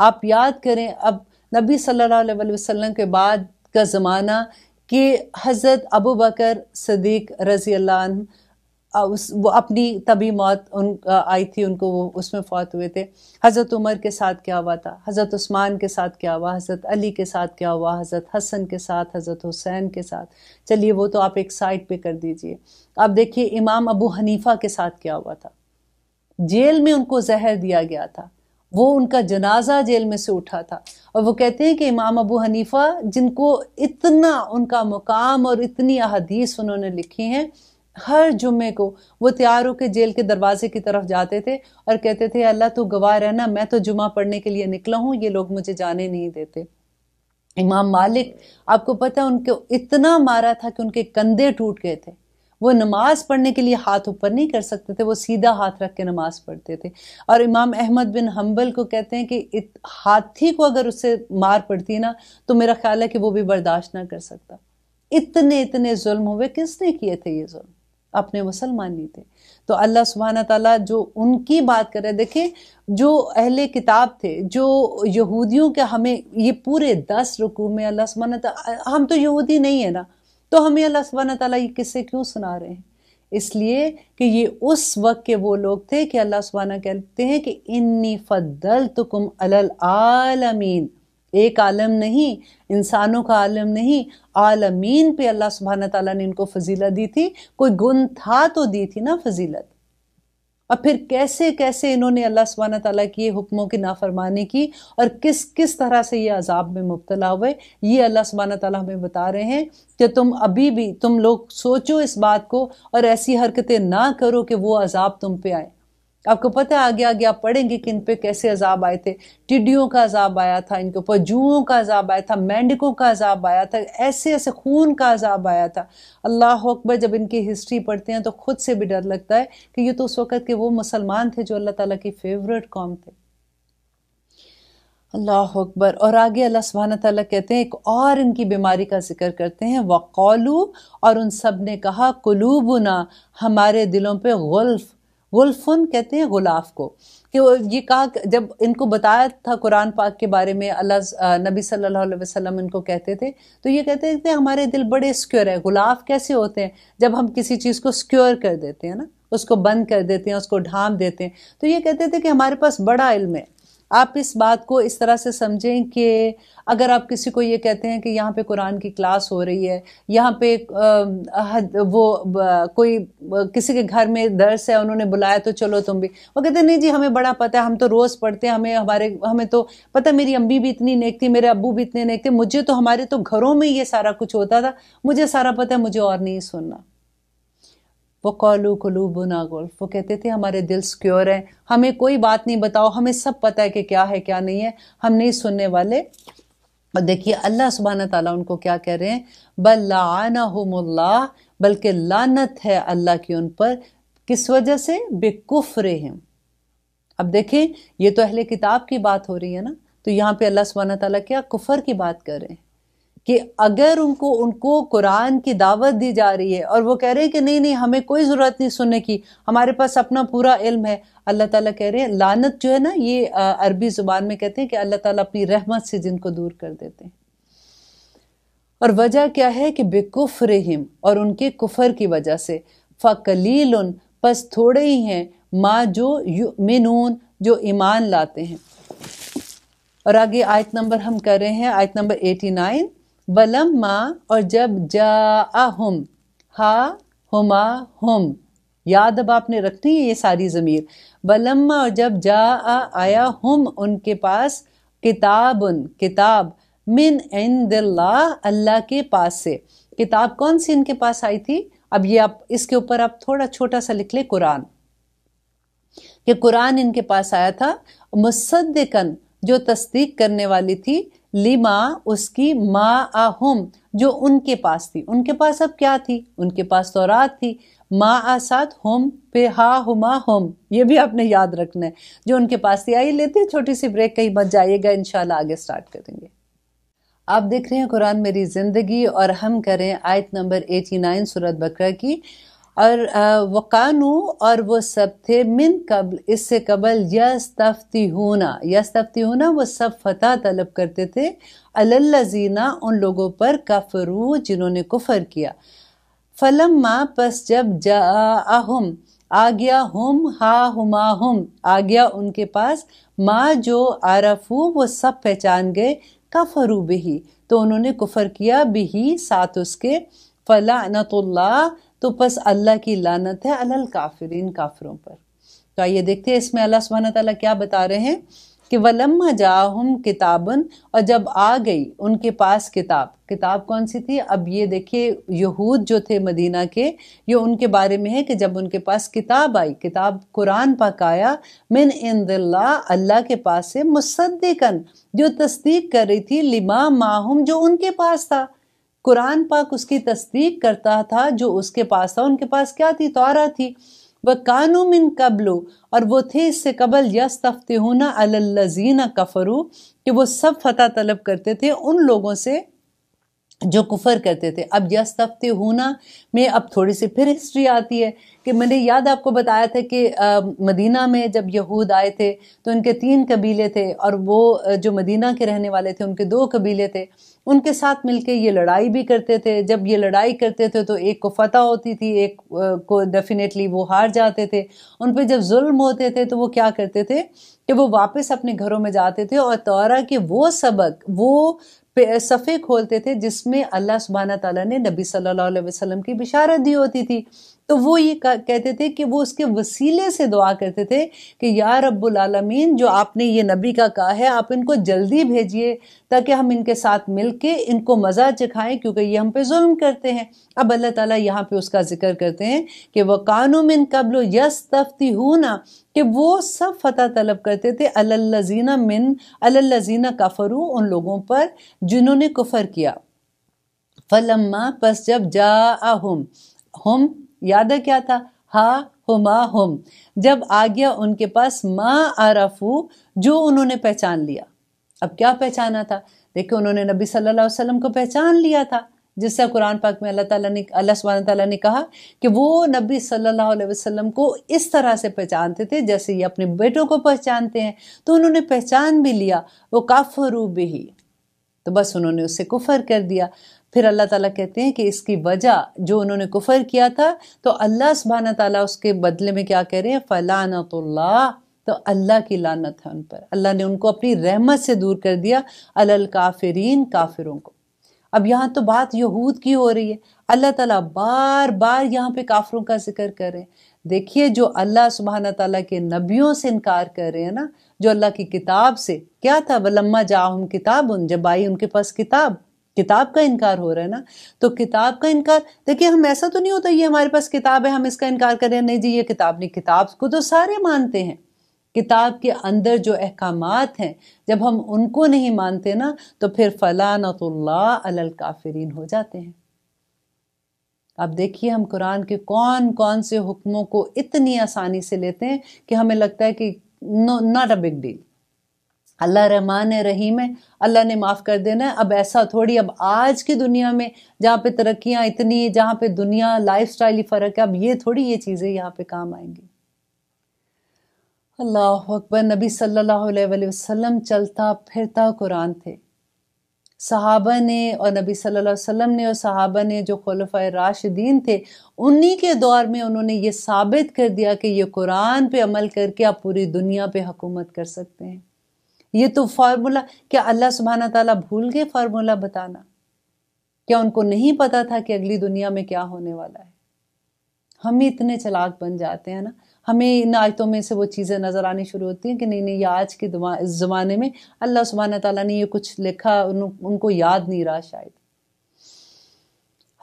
आप याद करें अब नबी सल्लल्लाहु अलैहि वसल्लम के बाद का ज़माना कि हज़रत अबू बकर सदीक रज़ी अल्लाह उस वो अपनी तभी मौत उन आई थी उनको वो उसमें फौत हुए थे हज़रत उमर के साथ क्या हुआ था हज़रत उस्मान के साथ क्या हुआ हज़रत अली के साथ क्या हुआ हज़रत हसन के साथ हज़रत हुसैन के साथ चलिए वो तो आप एक साइड पे कर दीजिए अब देखिए इमाम अबू हनीफ़ा के साथ क्या हुआ था जेल में उनको जहर दिया गया था वो उनका जनाजा जेल में से उठा था और वो कहते हैं कि इमाम अबू हनीफा जिनको इतना उनका मुकाम और इतनी अहदीस उन्होंने लिखी हैं हर जुम्मे को वो तैयार होकर जेल के दरवाजे की तरफ जाते थे और कहते थे अल्लाह तो गवाह रहना मैं तो जुमा पढ़ने के लिए निकला हूँ ये लोग मुझे जाने नहीं देते इमाम मालिक आपको पता है उनको इतना मारा था कि उनके कंधे टूट गए थे वो नमाज़ पढ़ने के लिए हाथ ऊपर नहीं कर सकते थे वो सीधा हाथ रख के नमाज़ पढ़ते थे और इमाम अहमद बिन हम्बल को कहते हैं कि हाथी को अगर उससे मार पड़ती ना तो मेरा ख्याल है कि वो भी बर्दाश्त ना कर सकता इतने इतने जुल्म हुए किसने किए थे ये जुल्म अपने मुसलमान नहीं थे तो अल्लाह सुबहाना ताला जो उनकी बात कर रहे देखें जो अहले किताब थे जो यहूदियों के हमें ये पूरे दस रुकू में अल्लाह सुबहाना हम तो यहूदी नहीं है ना तो हमें अल्लाह सुबहाना तला ये किस्से क्यों सुना रहे हैं इसलिए कि ये उस वक्त के वो लोग थे कि अल्लाह सुबहाना कहते हैं कि इन्नी फदल तुम अलल आलमीन एक आलम नहीं इंसानों का आलम नहीं आलमीन पे अल्लाह सुबहाना तला ने इनको फजीलत दी थी कोई गुण था तो दी थी ना फजीलत और फिर कैसे कैसे इन्होंने अल्लाह सुबहान तला की हुक्मों की नाफरमानी की और किस किस तरह से ये अजाब में मुबतला हुए ये अल्लाह सुबहान तला हमें बता रहे हैं कि तुम अभी भी तुम लोग सोचो इस बात को और ऐसी हरकतें ना करो कि वो अजाब तुम पे आए आपको पता है आगे आगे आप पढ़ेंगे कि इन पे कैसे अजाब आए थे टिड्डियों का अजाब आया था इनके ऊपर जुओं का अजाब आया था मेंढकों का अजाब आया था ऐसे ऐसे खून का अजाब आया था अल्लाह अकबर जब इनकी हिस्ट्री पढ़ते हैं तो खुद से भी डर लगता है कि ये तो उस वक़्त के वो मुसलमान थे जो अल्लाह ताला की फेवरेट कौम थे अल्लाह अकबर और आगे अल्लाह सुबहाना ताला कहते हैं एक और इनकी बीमारी का जिक्र करते हैं वक़ालू और उन सब ने कहा कुलूबुना हमारे दिलों पे गुल्फ़ गुलफुन कहते हैं गुलाफ को कि वो ये कहा जब इनको बताया था कुरान पाक के बारे में अल्लाह नबी सल्लल्लाहु अलैहि वसल्लम इनको कहते थे तो ये कहते थे हमारे दिल बड़े स्क्योर है गुलाफ कैसे होते हैं जब हम किसी चीज़ को स्क्योर कर देते हैं ना उसको बंद कर देते हैं उसको ढांप देते हैं तो ये कहते थे कि हमारे पास बड़ा इल्म है आप इस बात को इस तरह से समझें कि अगर आप किसी को ये कहते हैं कि यहाँ पे कुरान की क्लास हो रही है यहाँ पे वो कोई किसी के घर में दर्स है उन्होंने बुलाया तो चलो तुम भी वो कहते नहीं जी हमें बड़ा पता है हम तो रोज़ पढ़ते हैं हमें हमारे हमें तो पता मेरी अम्मी भी इतनी नेक थी मेरे अबू भी इतने नेक थे मुझे तो हमारे तो घरों में ये सारा कुछ होता था मुझे सारा पता है मुझे और नहीं सुनना वो कॉलू कलू बुना गुल्फ वो कहते थे हमारे दिल सिक्योर हैं हमें कोई बात नहीं बताओ हमें सब पता है कि क्या है क्या नहीं है हम नहीं सुनने वाले और देखिए अल्लाह सुबहाना ताला उनको क्या कह रहे हैं बल्ला बल्कि लानत है अल्लाह की उन पर किस वजह से बेकुफरे हैं अब देखें ये तो अहले किताब की बात हो रही है ना तो यहाँ पे अल्लाह सुबहाना ताला क्या कुफर की बात कर रहे हैं कि अगर उनको उनको कुरान की दावत दी जा रही है और वो कह रहे हैं कि नहीं नहीं हमें कोई ज़रूरत नहीं सुनने की हमारे पास अपना पूरा इल्म है अल्लाह ताला कह रहे हैं लानत जो है ना ये अरबी ज़ुबान में कहते हैं कि अल्लाह ताला अपनी रहमत से जिनको दूर कर देते हैं और वजह क्या है कि बेकुफर हिम और उनके कुफर की वजह से फ़कलील बस थोड़े ही हैं माँ जो मिनून जो ईमान लाते हैं और आगे आयत नंबर हम कर रहे हैं आयत नंबर एटी नाइन वलम्मा और जब जा हम हा हुमा हम याद अब आपने रखनी है ये सारी ज़मीर वलम्मा और जब जा आया हम उनके पास किताब उन किताब मिन दिल्ला अल्लाह के पास से किताब कौन सी इनके पास आई थी अब ये आप इसके ऊपर आप थोड़ा छोटा सा लिख लें कुरान कि कुरान इनके पास आया था मुसद्दिकन जो तस्दीक करने वाली थी लिमा उसकी माँ आहुम जो उनके पास थी उनके पास अब क्या थी उनके पास तो रात थी माँ आसाद होम पे हा हुमा होम ये भी आपने याद रखना है जो उनके पास थी आइए लेते हैं छोटी सी ब्रेक कहीं मत जाइएगा इनशाला आगे स्टार्ट करेंगे आप देख रहे हैं कुरान मेरी ज़िंदगी और हम करें आयत नंबर 89 सूरत बकरा की और वकानू और वो सब थे मिन कबल इससे कबल यस्तफ्ती होना यस्तफ्ती होना वो सब फतह तलब करते थे अल्लाजीना उन लोगों पर कफरू जिन्होंने कुफर किया फलम्मा पस जब जा आहुम आ गया हम हा हुमा हम आ गया उनके पास माँ जो आरफू वो सब पहचान गए कफरू बिही तो उन्होंने कुफर किया बिही साथ उसके फ़लानतुल्ला तो बस अल्लाह की लानत है अलल काफिरिन काफिरों पर तो आइए देखते हैं इसमें अल्लाह सुबहाना तला क्या बता रहे हैं कि वलम्मा जाहम किताबन और जब आ गई उनके पास किताब किताब कौन सी थी अब ये देखिए यहूद जो थे मदीना के ये उनके बारे में है कि जब उनके पास किताब आई किताब कुरान पकाया मिन इंदल्ला अल्लाह के पास से मुसद्दिकन जो तस्दीक कर रही थी लिमा माहम जो उनके पास था कुरान पाक उसकी तस्दीक करता था जो उसके पास था उनके पास क्या थी तोरा थी व कानू मिन कबलो और वो थे इससे कबल यस तफ्तूना अल्लजीना कफरू कि वो सब फतह तलब करते थे उन लोगों से जो कुफर करते थे अब यस तफ्तूना में अब थोड़ी सी फिर हिस्ट्री आती है कि मैंने याद आपको बताया था कि मदीना में जब यहूद आए थे तो उनके तीन कबीले थे और वो जो मदीना के रहने वाले थे उनके दो कबीले थे उनके साथ मिलके ये लड़ाई भी करते थे जब ये लड़ाई करते थे तो एक को फतह होती थी एक को डेफिनेटली वो हार जाते थे उन पर जब जुल्म होते थे तो वो क्या करते थे कि वो वापस अपने घरों में जाते थे और तौरा के वो सबक वो सफ़े खोलते थे जिसमें अल्लाह सुबहाना तला ने नबी सल्लल्लाहु अलैहि वसल्लम की बिशारत दी होती थी तो वो ये कहते थे कि वो उसके वसीले से दुआ करते थे कि या रब्बुल आलमीन जो आपने ये नबी का कहा है आप इनको जल्दी भेजिए ताकि हम इनके साथ मिल के इनको मज़ा चखाएं क्योंकि ये हम पे जुल्म करते हैं अब अल्लाह ताला यहाँ पे उसका जिक्र करते हैं कि वह कानू इन कबल यस तफ्ती ना कि वो सब फतह तलब करते थे अल्लाजीना मिन अल्लाजीना काफरू उन लोगों पर जिन्होंने कुफर किया फलम्मा पस जब जा हम याद है क्या था हा हुमा हुम जब आ गया उनके पास मा आरफू जो उन्होंने पहचान लिया अब क्या पहचाना था देखिए उन्होंने नबी सल्लल्लाहु अलैहि वसल्लम को पहचान लिया था जिससे कुरान पाक में अल्लाह ताला ने अल्लाह सुबहान ताला ने कहा कि वो नबी सल्लल्लाहु अलैहि वसल्लम को इस तरह से पहचानते थे जैसे ये अपने बेटों को पहचानते हैं तो उन्होंने पहचान भी लिया वो काफरू भी तो बस उन्होंने उससे कुफर कर दिया फिर अल्लाह ताला कहते हैं कि इसकी वजह जो उन्होंने कुफर किया था तो अल्लाह सुबहाना ताला उसके बदले में क्या कह रहे हैं फ़लाना तो अल्लाह की लानत है उन पर अल्लाह ने उनको अपनी रहमत से दूर कर दिया अलल काफरीन काफिरों को अब यहाँ तो बात यहूद की हो रही है अल्लाह ताला बार बार यहाँ पे काफरों का जिक्र कर रहे हैं देखिए जो अल्लाह सुबहाना ताला के नबियों से इनकार कर रहे हैं ना जो अल्लाह की किताब से क्या था वलम्मा जाहम किताब उन जब आई उनके पास किताब किताब का इनकार हो रहा है ना तो किताब का इनकार देखिए हम ऐसा तो नहीं होता ये हमारे पास किताब है हम इसका इनकार हैं नहीं जी ये किताब नहीं किताब को तो सारे मानते हैं किताब के अंदर जो अहकाम हैं जब हम उनको नहीं मानते ना तो फिर फलानतुल्ला अलल काफरीन हो जाते हैं अब देखिए हम कुरान के कौन कौन से हुक्मों को इतनी आसानी से लेते हैं कि हमें लगता है कि no not a big deal Allah Rahman Rahim है अल्लाह ने माफ़ कर देना है अब ऐसा थोड़ी अब आज की दुनिया में जहाँ पे तरक्कियाँ इतनी जहाँ पे दुनिया लाइफ स्टाइल ही फ़र्क है अब ये थोड़ी ये चीज़ें यहाँ पे काम आएंगी अल्लाह अकबर नबी सल्लल्लाहु अलैहि वसल्लम चलता फिरता कुरान थे सहाबा ने और नबी सल्लल्लाहु अलैहि वसल्लम ने और सहाबा ने जो खलफा राशिदीन थे उन्हीं के दौर में उन्होंने ये साबित कर दिया कि ये कुरान पे अमल करके आप पूरी दुनिया पे हुकूमत कर सकते हैं ये तो फार्मूला क्या अल्लाह सुबहाना तला भूल गए फार्मूला बताना क्या उनको नहीं पता था कि अगली दुनिया में क्या होने वाला है हम ही इतने चलाक बन जाते हैं ना हमें इन आयतों में से वो चीज़ें नज़र आनी शुरू होती हैं कि नहीं नहीं ये आज के ज़माने में अल्लाह सुबहाना तला ने ये कुछ लिखा उन, उनको याद नहीं रहा शायद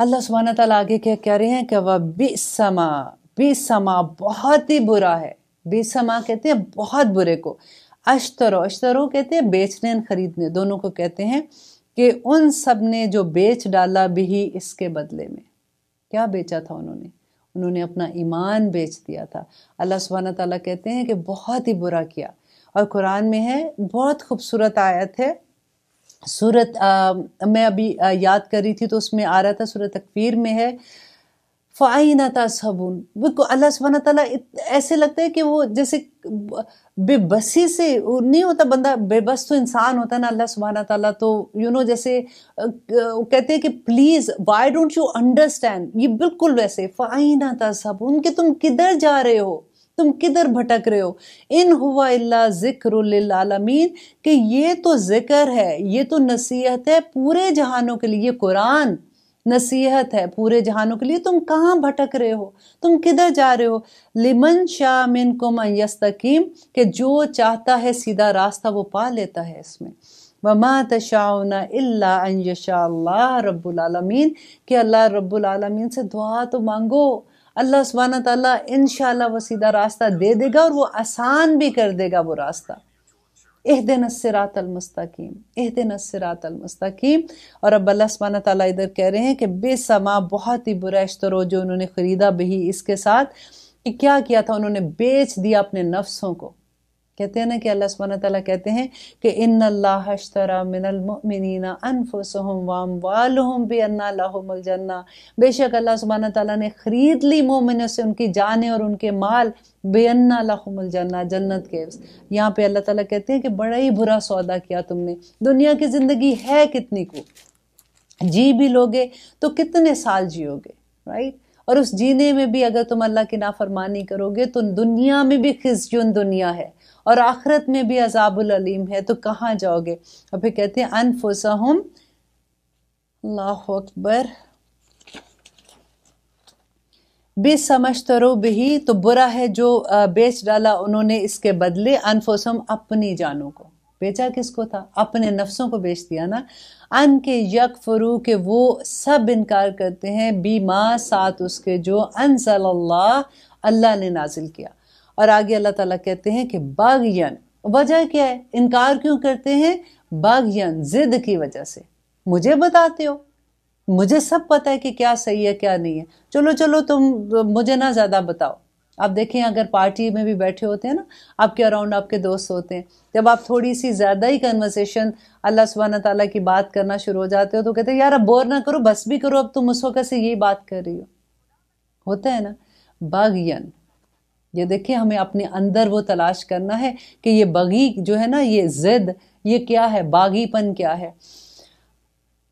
अल्लाह सुबहाना तला आगे क्या कह रहे हैं कि वह बेसमा बेसमा बहुत ही बुरा है बेसमा कहते हैं बहुत बुरे को अश्तरो अश्तरो कहते हैं बेचने और ख़रीदने दोनों को कहते हैं कि उन सब ने जो बेच डाला भी इसके बदले में क्या बेचा था उन्होंने उन्होंने अपना ईमान बेच दिया था अल्लाह सुबहाना ताला कहते हैं कि बहुत ही बुरा किया और कुरान में है बहुत खूबसूरत आयत है सूरत आ, मैं अभी आ, याद कर रही थी तो उसमें आ रहा था सूरत तकवीर में है फ़ाइना था सबून बिल्कुल अल्लाह सुबहाना तला ऐसे लगता है कि वो जैसे बेबसी से नहीं होता बंदा बेबस तो इंसान होता है ना अल्लाह सुबहाना तला तो यू नो जैसे कहते हैं कि please why don't you understand ये बिल्कुल वैसे फ़ाइना था सबून कि तुम किधर जा रहे हो तुम किधर भटक रहे हो इन हुआ अल्ला आलमीन कि ये तो ज़िक्र है ये तो नसीहत है पूरे जहानों के लिए ये कुरान नसीहत है पूरे जहानों के लिए तुम कहाँ भटक रहे हो तुम किधर जा रहे हो लिमन शाह मिन कुम यस्तकीम के जो चाहता है सीधा रास्ता वो पा लेता है इसमें वमा तशाउन अल्लाह रबालमीन कि अल्लाह रबालमीन से दुआ तो मांगो अल्लाह सुबहाना तला इन वो सीधा रास्ता दे देगा और वो आसान भी कर देगा वो रास्ता एह दिन सिरात अलमस्तकीम एह दिन सिरात अलमस्तकीम और अब अल्लाह सुबहाना तला इधर कह रहे हैं कि बेसमा बहुत ही बुरा इश्तरो जो उन्होंने ख़रीदा भी इसके साथ कि क्या किया था उन्होंने बेच दिया अपने नफ्सों को कहते हैं ना कि अल्लाह सुबहाना तला कहते हैं कि इन अल्लाह अशतरा मिनलमिनना अनफुसहम वाम वालहम बे अन्ना लाहमलजन्ना बेशक अल्लाह सुबहाना तला ने ख़रीद ली मोमिनों से उनकी जानें और उनके माल बेअन्ना लाहमलजन्ना जन्नत के यहाँ पे अल्लाह ताला कहते हैं कि बड़ा ही बुरा सौदा किया तुमने दुनिया की ज़िंदगी है कितनी को जी भी लोगे तो कितने साल जियोगे राइट और उस जीने में भी अगर तुम अल्लाह की नाफरमानी करोगे तो दुनिया में भी खिजयुन दुनिया है और आखरत में भी अजाबुल अलीम है तो कहाँ जाओगे और फिर कहते हैं अनफोसम अल्लाह अकबर बेसमझ तरो बही तो बुरा है जो बेच डाला उन्होंने इसके बदले अनफोसम अपनी जानों को बेचा किसको था अपने नफ्सों को बेच दिया ना अन के यक फरू के वो सब इनकार करते हैं बीमा साथ उसके जो अन अल्लाह ने नाजिल किया और आगे अल्लाह ताला कहते हैं कि बागियन वजह क्या है इनकार क्यों करते हैं बागियन जिद की वजह से मुझे बताते हो मुझे सब पता है कि क्या सही है क्या नहीं है चलो चलो तुम मुझे ना ज़्यादा बताओ आप देखें अगर पार्टी में भी बैठे होते हैं ना आपके अराउंड आपके दोस्त होते हैं जब आप थोड़ी सी ज़्यादा ही कन्वर्सेशन अल्लाह सुबहाना तला की बात करना शुरू हो जाते हो तो कहते हैं यार अब बोर ना करो बस भी करो अब तुम उस वक़्त से यही बात कर रही हो होता है ना बागियन ये देखिए हमें अपने अंदर वो तलाश करना है कि ये बगी जो है ना ये ज़िद ये क्या है बागीपन क्या है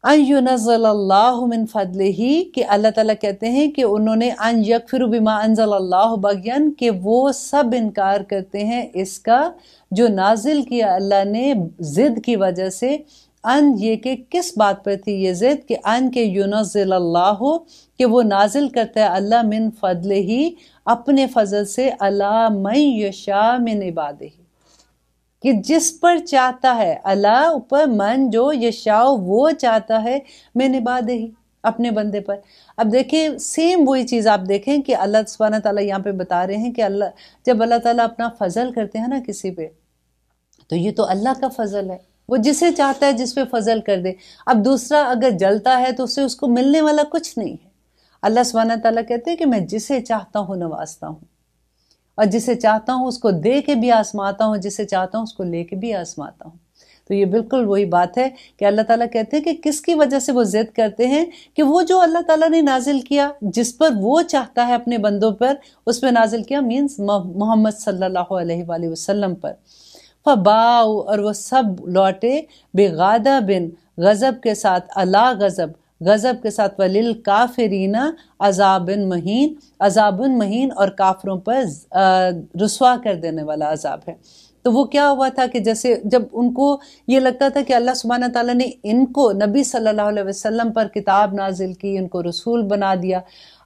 अन फदल ही कि अल्लाह ताला कहते हैं कि उन्होंने अन यकफिर बिमा अनजल्लाह बगन के वो सब इनकार करते हैं इसका जो नाजिल किया अल्लाह ने ज़िद की वजह से अन ये कि किस बात पर थी ये ज़िद कि अन के यूनज़ल्लाह कि वो नाजिल करता है अल्लाह मिन फदल ही अपने फजल से अला मई यशा मिन इबाद ही कि जिस पर चाहता है अल्लाह ऊपर मन जो यशाओ वो चाहता है निभा दे ही अपने बंदे पर अब देखिए सेम वही चीज़ आप देखें कि अल्लाह सुबहाना ताला यहाँ पे बता रहे हैं कि अल्लाह जब अल्लाह ताला अपना फजल करते हैं ना किसी पे तो ये तो अल्लाह का फजल है वो जिसे चाहता है जिस पे फजल कर दे अब दूसरा अगर जलता है तो उसे उसको मिलने वाला कुछ नहीं है अल्लाह सुबहाना ताला कहते हैं कि मैं जिसे चाहता हूँ नवाजता हूँ और जिसे चाहता हूँ उसको दे के भी आसमाता हूँ जिसे चाहता हूँ उसको ले के भी आसमाता हूँ तो ये बिल्कुल वही बात है कि अल्लाह ताला कहते हैं कि किसकी वजह से वो जिद करते हैं कि वो जो अल्लाह ताला ने नाजिल किया जिस पर वो चाहता है अपने बंदों पर उस पर नाजिल किया मीन्स मोहम्मद सल्लल्लाहु अलैहि वसल्लम पर फबाओ और वो सब लौटे बेगादा बिन गज़ब के साथ अला गज़ब गज़ब के साथ वलिल काफरीना अजाबिन महीन अजाबन महीन और काफरों पर रसुआ कर देने वाला अजाब है तो वो क्या हुआ था कि जैसे जब उनको ये लगता था कि अल्लाह सुबहाना ताला ने इनको नबी सल्लल्लाहु अलैहि वसल्लम पर किताब नाजिल की इनको रसूल बना दिया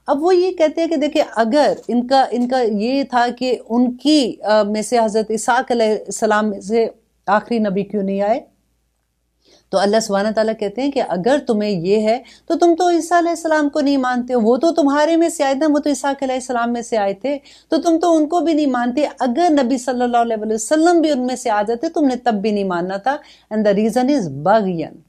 अब वो ये कहते हैं कि देखिए अगर इनका इनका ये था कि उनकी में से हज़रत इसाक सलाम से आखिरी नबी क्यों नहीं आए तो अल्लाह सुबहाना तला कहते हैं कि अगर तुम्हें ये है तो तुम तो ईसा सलाम को नहीं मानते हो वो तो तुम्हारे में से आए ना वो तो ईसा सलाम में से आए थे तो तुम तो उनको भी नहीं मानते अगर नबी सल्लल्लाहु अलैहि वसल्लम भी उनमें से आ जाते तुमने तब भी नहीं मानना था एंड द रीज़न इज़ बगयन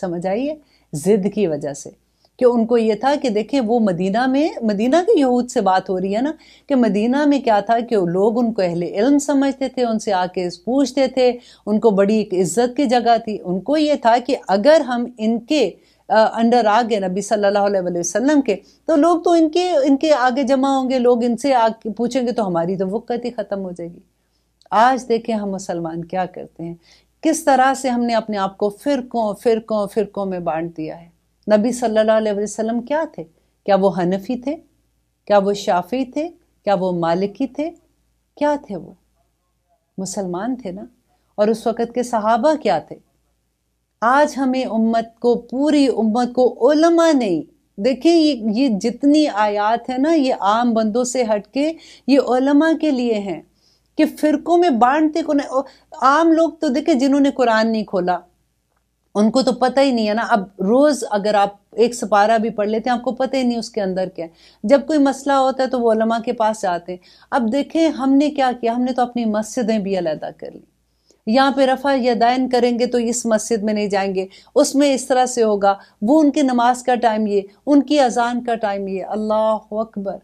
समझ आइए जिद की वजह से कि उनको ये था कि देखें वो मदीना में मदीना के यहूद से बात हो रही है ना कि मदीना में क्या था कि लोग उनको अहले इल्म समझते थे उनसे आके पूछते थे उनको बड़ी एक इज्जत की जगह थी उनको ये था कि अगर हम इनके अंडर आ गए नबी सल्लल्लाहु अलैहि वसल्लम के तो लोग तो इनके इनके आगे जमा होंगे लोग इनसे आके पूछेंगे तो हमारी तो वक़्त ही ख़त्म हो जाएगी आज देखें हम मुसलमान क्या करते हैं किस तरह से हमने अपने आप को फिरकों फिरकों फिरकों में बांट दिया है नबी सल्लल्लाहु अलैहि वसल्लम क्या थे क्या वो हनफी थे क्या वो शाफी थे क्या वो मालिकी थे क्या थे वो मुसलमान थे ना और उस वक़्त के सहाबा क्या थे आज हमें उम्मत को पूरी उम्मत को उलमा नहीं देखिए ये ये जितनी आयात है ना ये आम बंदों से हटके ये उलमा के लिए हैं कि फिरकों में बांटते को नहीं आम लोग तो देखे जिन्होंने कुरान नहीं खोला उनको तो पता ही नहीं है ना अब रोज़ अगर आप एक सपारा भी पढ़ लेते हैं आपको पता ही नहीं उसके अंदर क्या है जब कोई मसला होता है तो वो लमा के पास जाते हैं अब देखें हमने क्या किया हमने तो अपनी मस्जिदें भी अलहदा कर ली यहाँ पे रफ़ा यदायन करेंगे तो इस मस्जिद में नहीं जाएंगे उसमें इस तरह से होगा वो उनकी नमाज का टाइम ये उनकी अजान का टाइम ये अल्लाह अकबर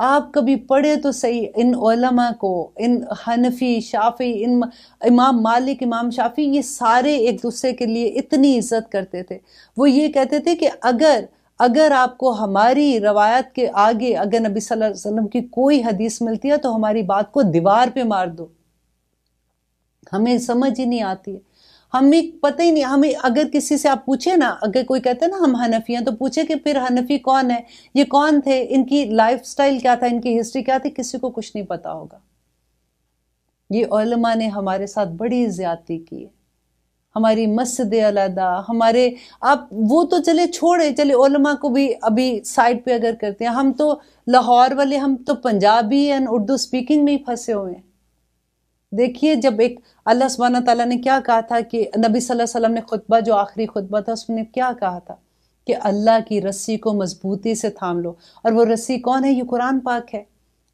आप कभी पढ़े तो सही इन ओलमा को इन हनफी शाफ़ी इन इमाम मालिक इमाम शाफ़ी ये सारे एक दूसरे के लिए इतनी इज्जत करते थे वो ये कहते थे कि अगर अगर आपको हमारी रवायत के आगे अगर नबी सल्लल्लाहु अलैहि वसल्लम की कोई हदीस मिलती है तो हमारी बात को दीवार पे मार दो हमें समझ ही नहीं आती है हमें पता ही नहीं हमें अगर किसी से आप पूछे ना अगर कोई कहता है ना हम हनफी हैं तो पूछे कि फिर हनफी कौन है ये कौन थे इनकी स्टाइल क्या था इनकी हिस्ट्री क्या थी किसी को कुछ नहीं पता होगा ये ओलमा ने हमारे साथ बड़ी ज्यादती की है हमारी मस्जिद अलहदा हमारे आप वो तो चले छोड़े चले ओलमा को भी अभी साइड पे अगर करते हैं हम तो लाहौर वाले हम तो पंजाबी एंड उर्दू स्पीकिंग में ही फंसे हुए हैं देखिए जब एक अल्लाह सुबहान तला ने क्या कहा था कि नबी सल्लल्लाहु अलैहि वसल्लम ने खुतबा जो आखिरी खुतबा था उसने क्या कहा था कि अल्लाह की रस्सी को मजबूती से थाम लो और वो रस्सी कौन है ये कुरान पाक है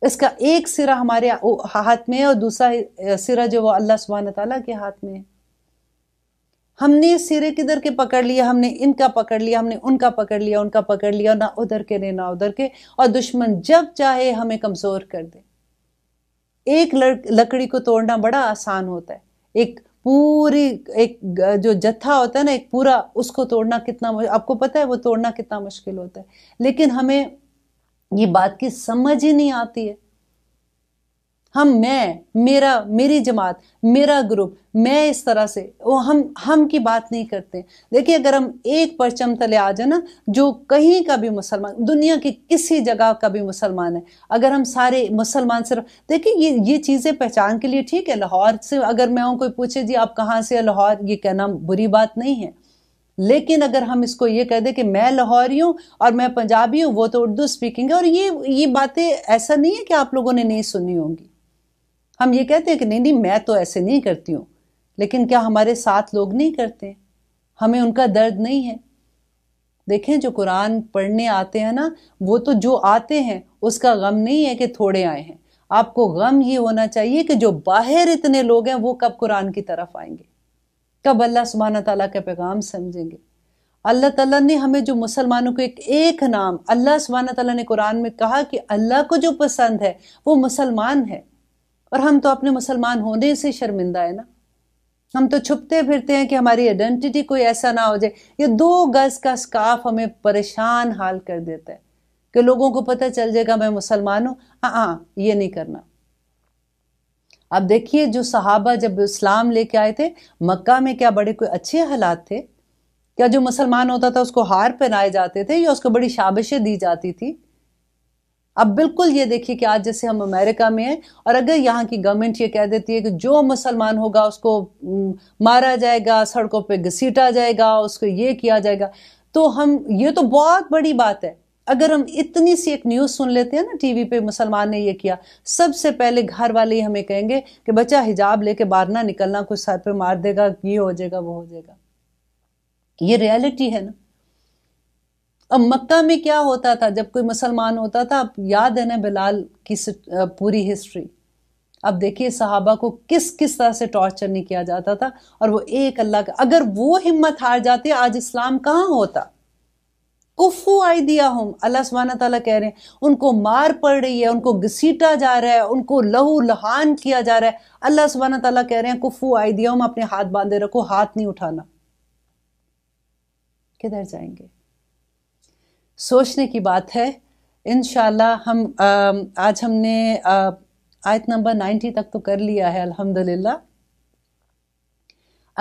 इसका एक सिरा हमारे हाथ में है और दूसरा सिरा जो वो अल्लाह सुबहान तला के हाथ में है हमने सिरे किधर के पकड़ लिया हमने इनका पकड़ लिया हमने उनका पकड़ लिया उनका पकड़ लिया ना उधर के ना उधर के और दुश्मन जब चाहे हमें कमज़ोर कर दे एक लकड़ी को तोड़ना बड़ा आसान होता है एक पूरी एक जो जत्था होता है ना एक पूरा उसको तोड़ना कितना आपको पता है वो तोड़ना कितना मुश्किल होता है लेकिन हमें ये बात की समझ ही नहीं आती है हम मैं मेरा मेरी जमात मेरा ग्रुप मैं इस तरह से वो हम हम की बात नहीं करते देखिए अगर हम एक परचम तले आ जाए ना जो कहीं का भी मुसलमान दुनिया की किसी जगह का भी मुसलमान है अगर हम सारे मुसलमान सिर्फ देखिए ये ये चीज़ें पहचान के लिए ठीक है लाहौर से अगर मैं हूँ कोई पूछे जी आप कहाँ से लाहौर ये कहना बुरी बात नहीं है लेकिन अगर हम इसको ये कह दें कि मैं लाहौरी हूँ और मैं पंजाबी हूँ वो तो उर्दू स्पीकिंग है और ये ये बातें ऐसा नहीं है कि आप लोगों ने नहीं सुनी होंगी हम ये कहते हैं कि नहीं नहीं मैं तो ऐसे नहीं करती हूँ लेकिन क्या हमारे साथ लोग नहीं करते हमें उनका दर्द नहीं है देखें जो कुरान पढ़ने आते हैं ना वो तो जो आते हैं उसका गम नहीं है कि थोड़े आए हैं आपको गम ये होना चाहिए कि जो बाहर इतने लोग हैं वो कब कुरान की तरफ आएंगे कब अल्लाह सुबहाना तला का पैगाम समझेंगे अल्लाह ताला ने हमें जो मुसलमानों को एक एक नाम अल्लाह सुबहाना तला ने कुरान में कहा कि अल्लाह को जो पसंद है वो मुसलमान है और हम तो अपने मुसलमान होने से शर्मिंदा है ना हम तो छुपते फिरते हैं कि हमारी आइडेंटिटी कोई ऐसा ना हो जाए ये दो गज का स्काफ हमें परेशान हाल कर देता है कि लोगों को पता चल जाएगा मैं मुसलमान हूं हाँ हाँ ये नहीं करना अब देखिए जो सहाबा जब इस्लाम लेके आए थे मक्का में क्या बड़े कोई अच्छे हालात थे क्या जो मुसलमान होता था उसको हार पहनाए जाते थे या उसको बड़ी शाबिशें दी जाती थी अब बिल्कुल ये देखिए कि आज जैसे हम अमेरिका में हैं और अगर यहाँ की गवर्नमेंट ये कह देती है कि जो मुसलमान होगा उसको मारा जाएगा सड़कों पर घसीटा जाएगा उसको ये किया जाएगा तो हम ये तो बहुत बड़ी बात है अगर हम इतनी सी एक न्यूज़ सुन लेते हैं ना टीवी पे मुसलमान ने ये किया सबसे पहले घर वाले ही हमें कहेंगे कि बच्चा हिजाब लेके बाहर ना निकलना कुछ सर पे मार देगा ये हो जाएगा वो हो जाएगा ये रियलिटी है ना अब मक्का में क्या होता था जब कोई मुसलमान होता था अब याद है ना बिलाल की पूरी हिस्ट्री अब देखिए साहबा को किस किस तरह से टॉर्चर नहीं किया जाता था और वो एक अल्लाह का अगर वो हिम्मत हार जाती आज इस्लाम कहाँ होता कुफू आई दिया हम अल्लाह सुबहाना तला कह रहे हैं उनको मार पड़ रही है उनको घसीटा जा रहा है उनको लहू लहान किया जा रहा है अल्लाह सुबहाना तला कह रहे हैं कुफू आई दिया हम अपने हाथ बांधे रखो हाथ नहीं उठाना किधर जाएंगे सोचने की बात है इन हम आ, आज हमने आ, आयत नंबर 90 तक तो कर लिया है अल्हम्दुलिल्लाह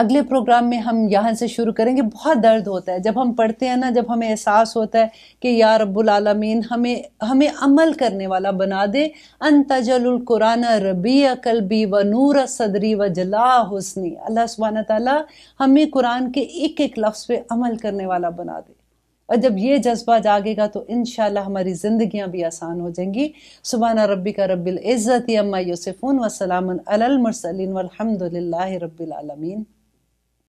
अगले प्रोग्राम में हम यहाँ से शुरू करेंगे बहुत दर्द होता है जब हम पढ़ते हैं ना जब हमें एहसास होता है कि या रब्बुल आलमीन हमें हमें अमल करने वाला बना दे अनतजल कुरान रबी अकलबी व नूर सदरी व जला हुसनी अल्लाह सुबहाना ताला हमें कुरान के एक एक लफ्ज़ पे अमल करने वाला बना दे और जब ये जज्बा जागेगा तो इन हमारी ज़िंदियाँ भी आसान हो जाएंगी सुबहाना रबी का रबिल्ज़त अम्मा यूसफ़ून वसलामन अलमरसलिन वलहमदिल्ला रबालमीन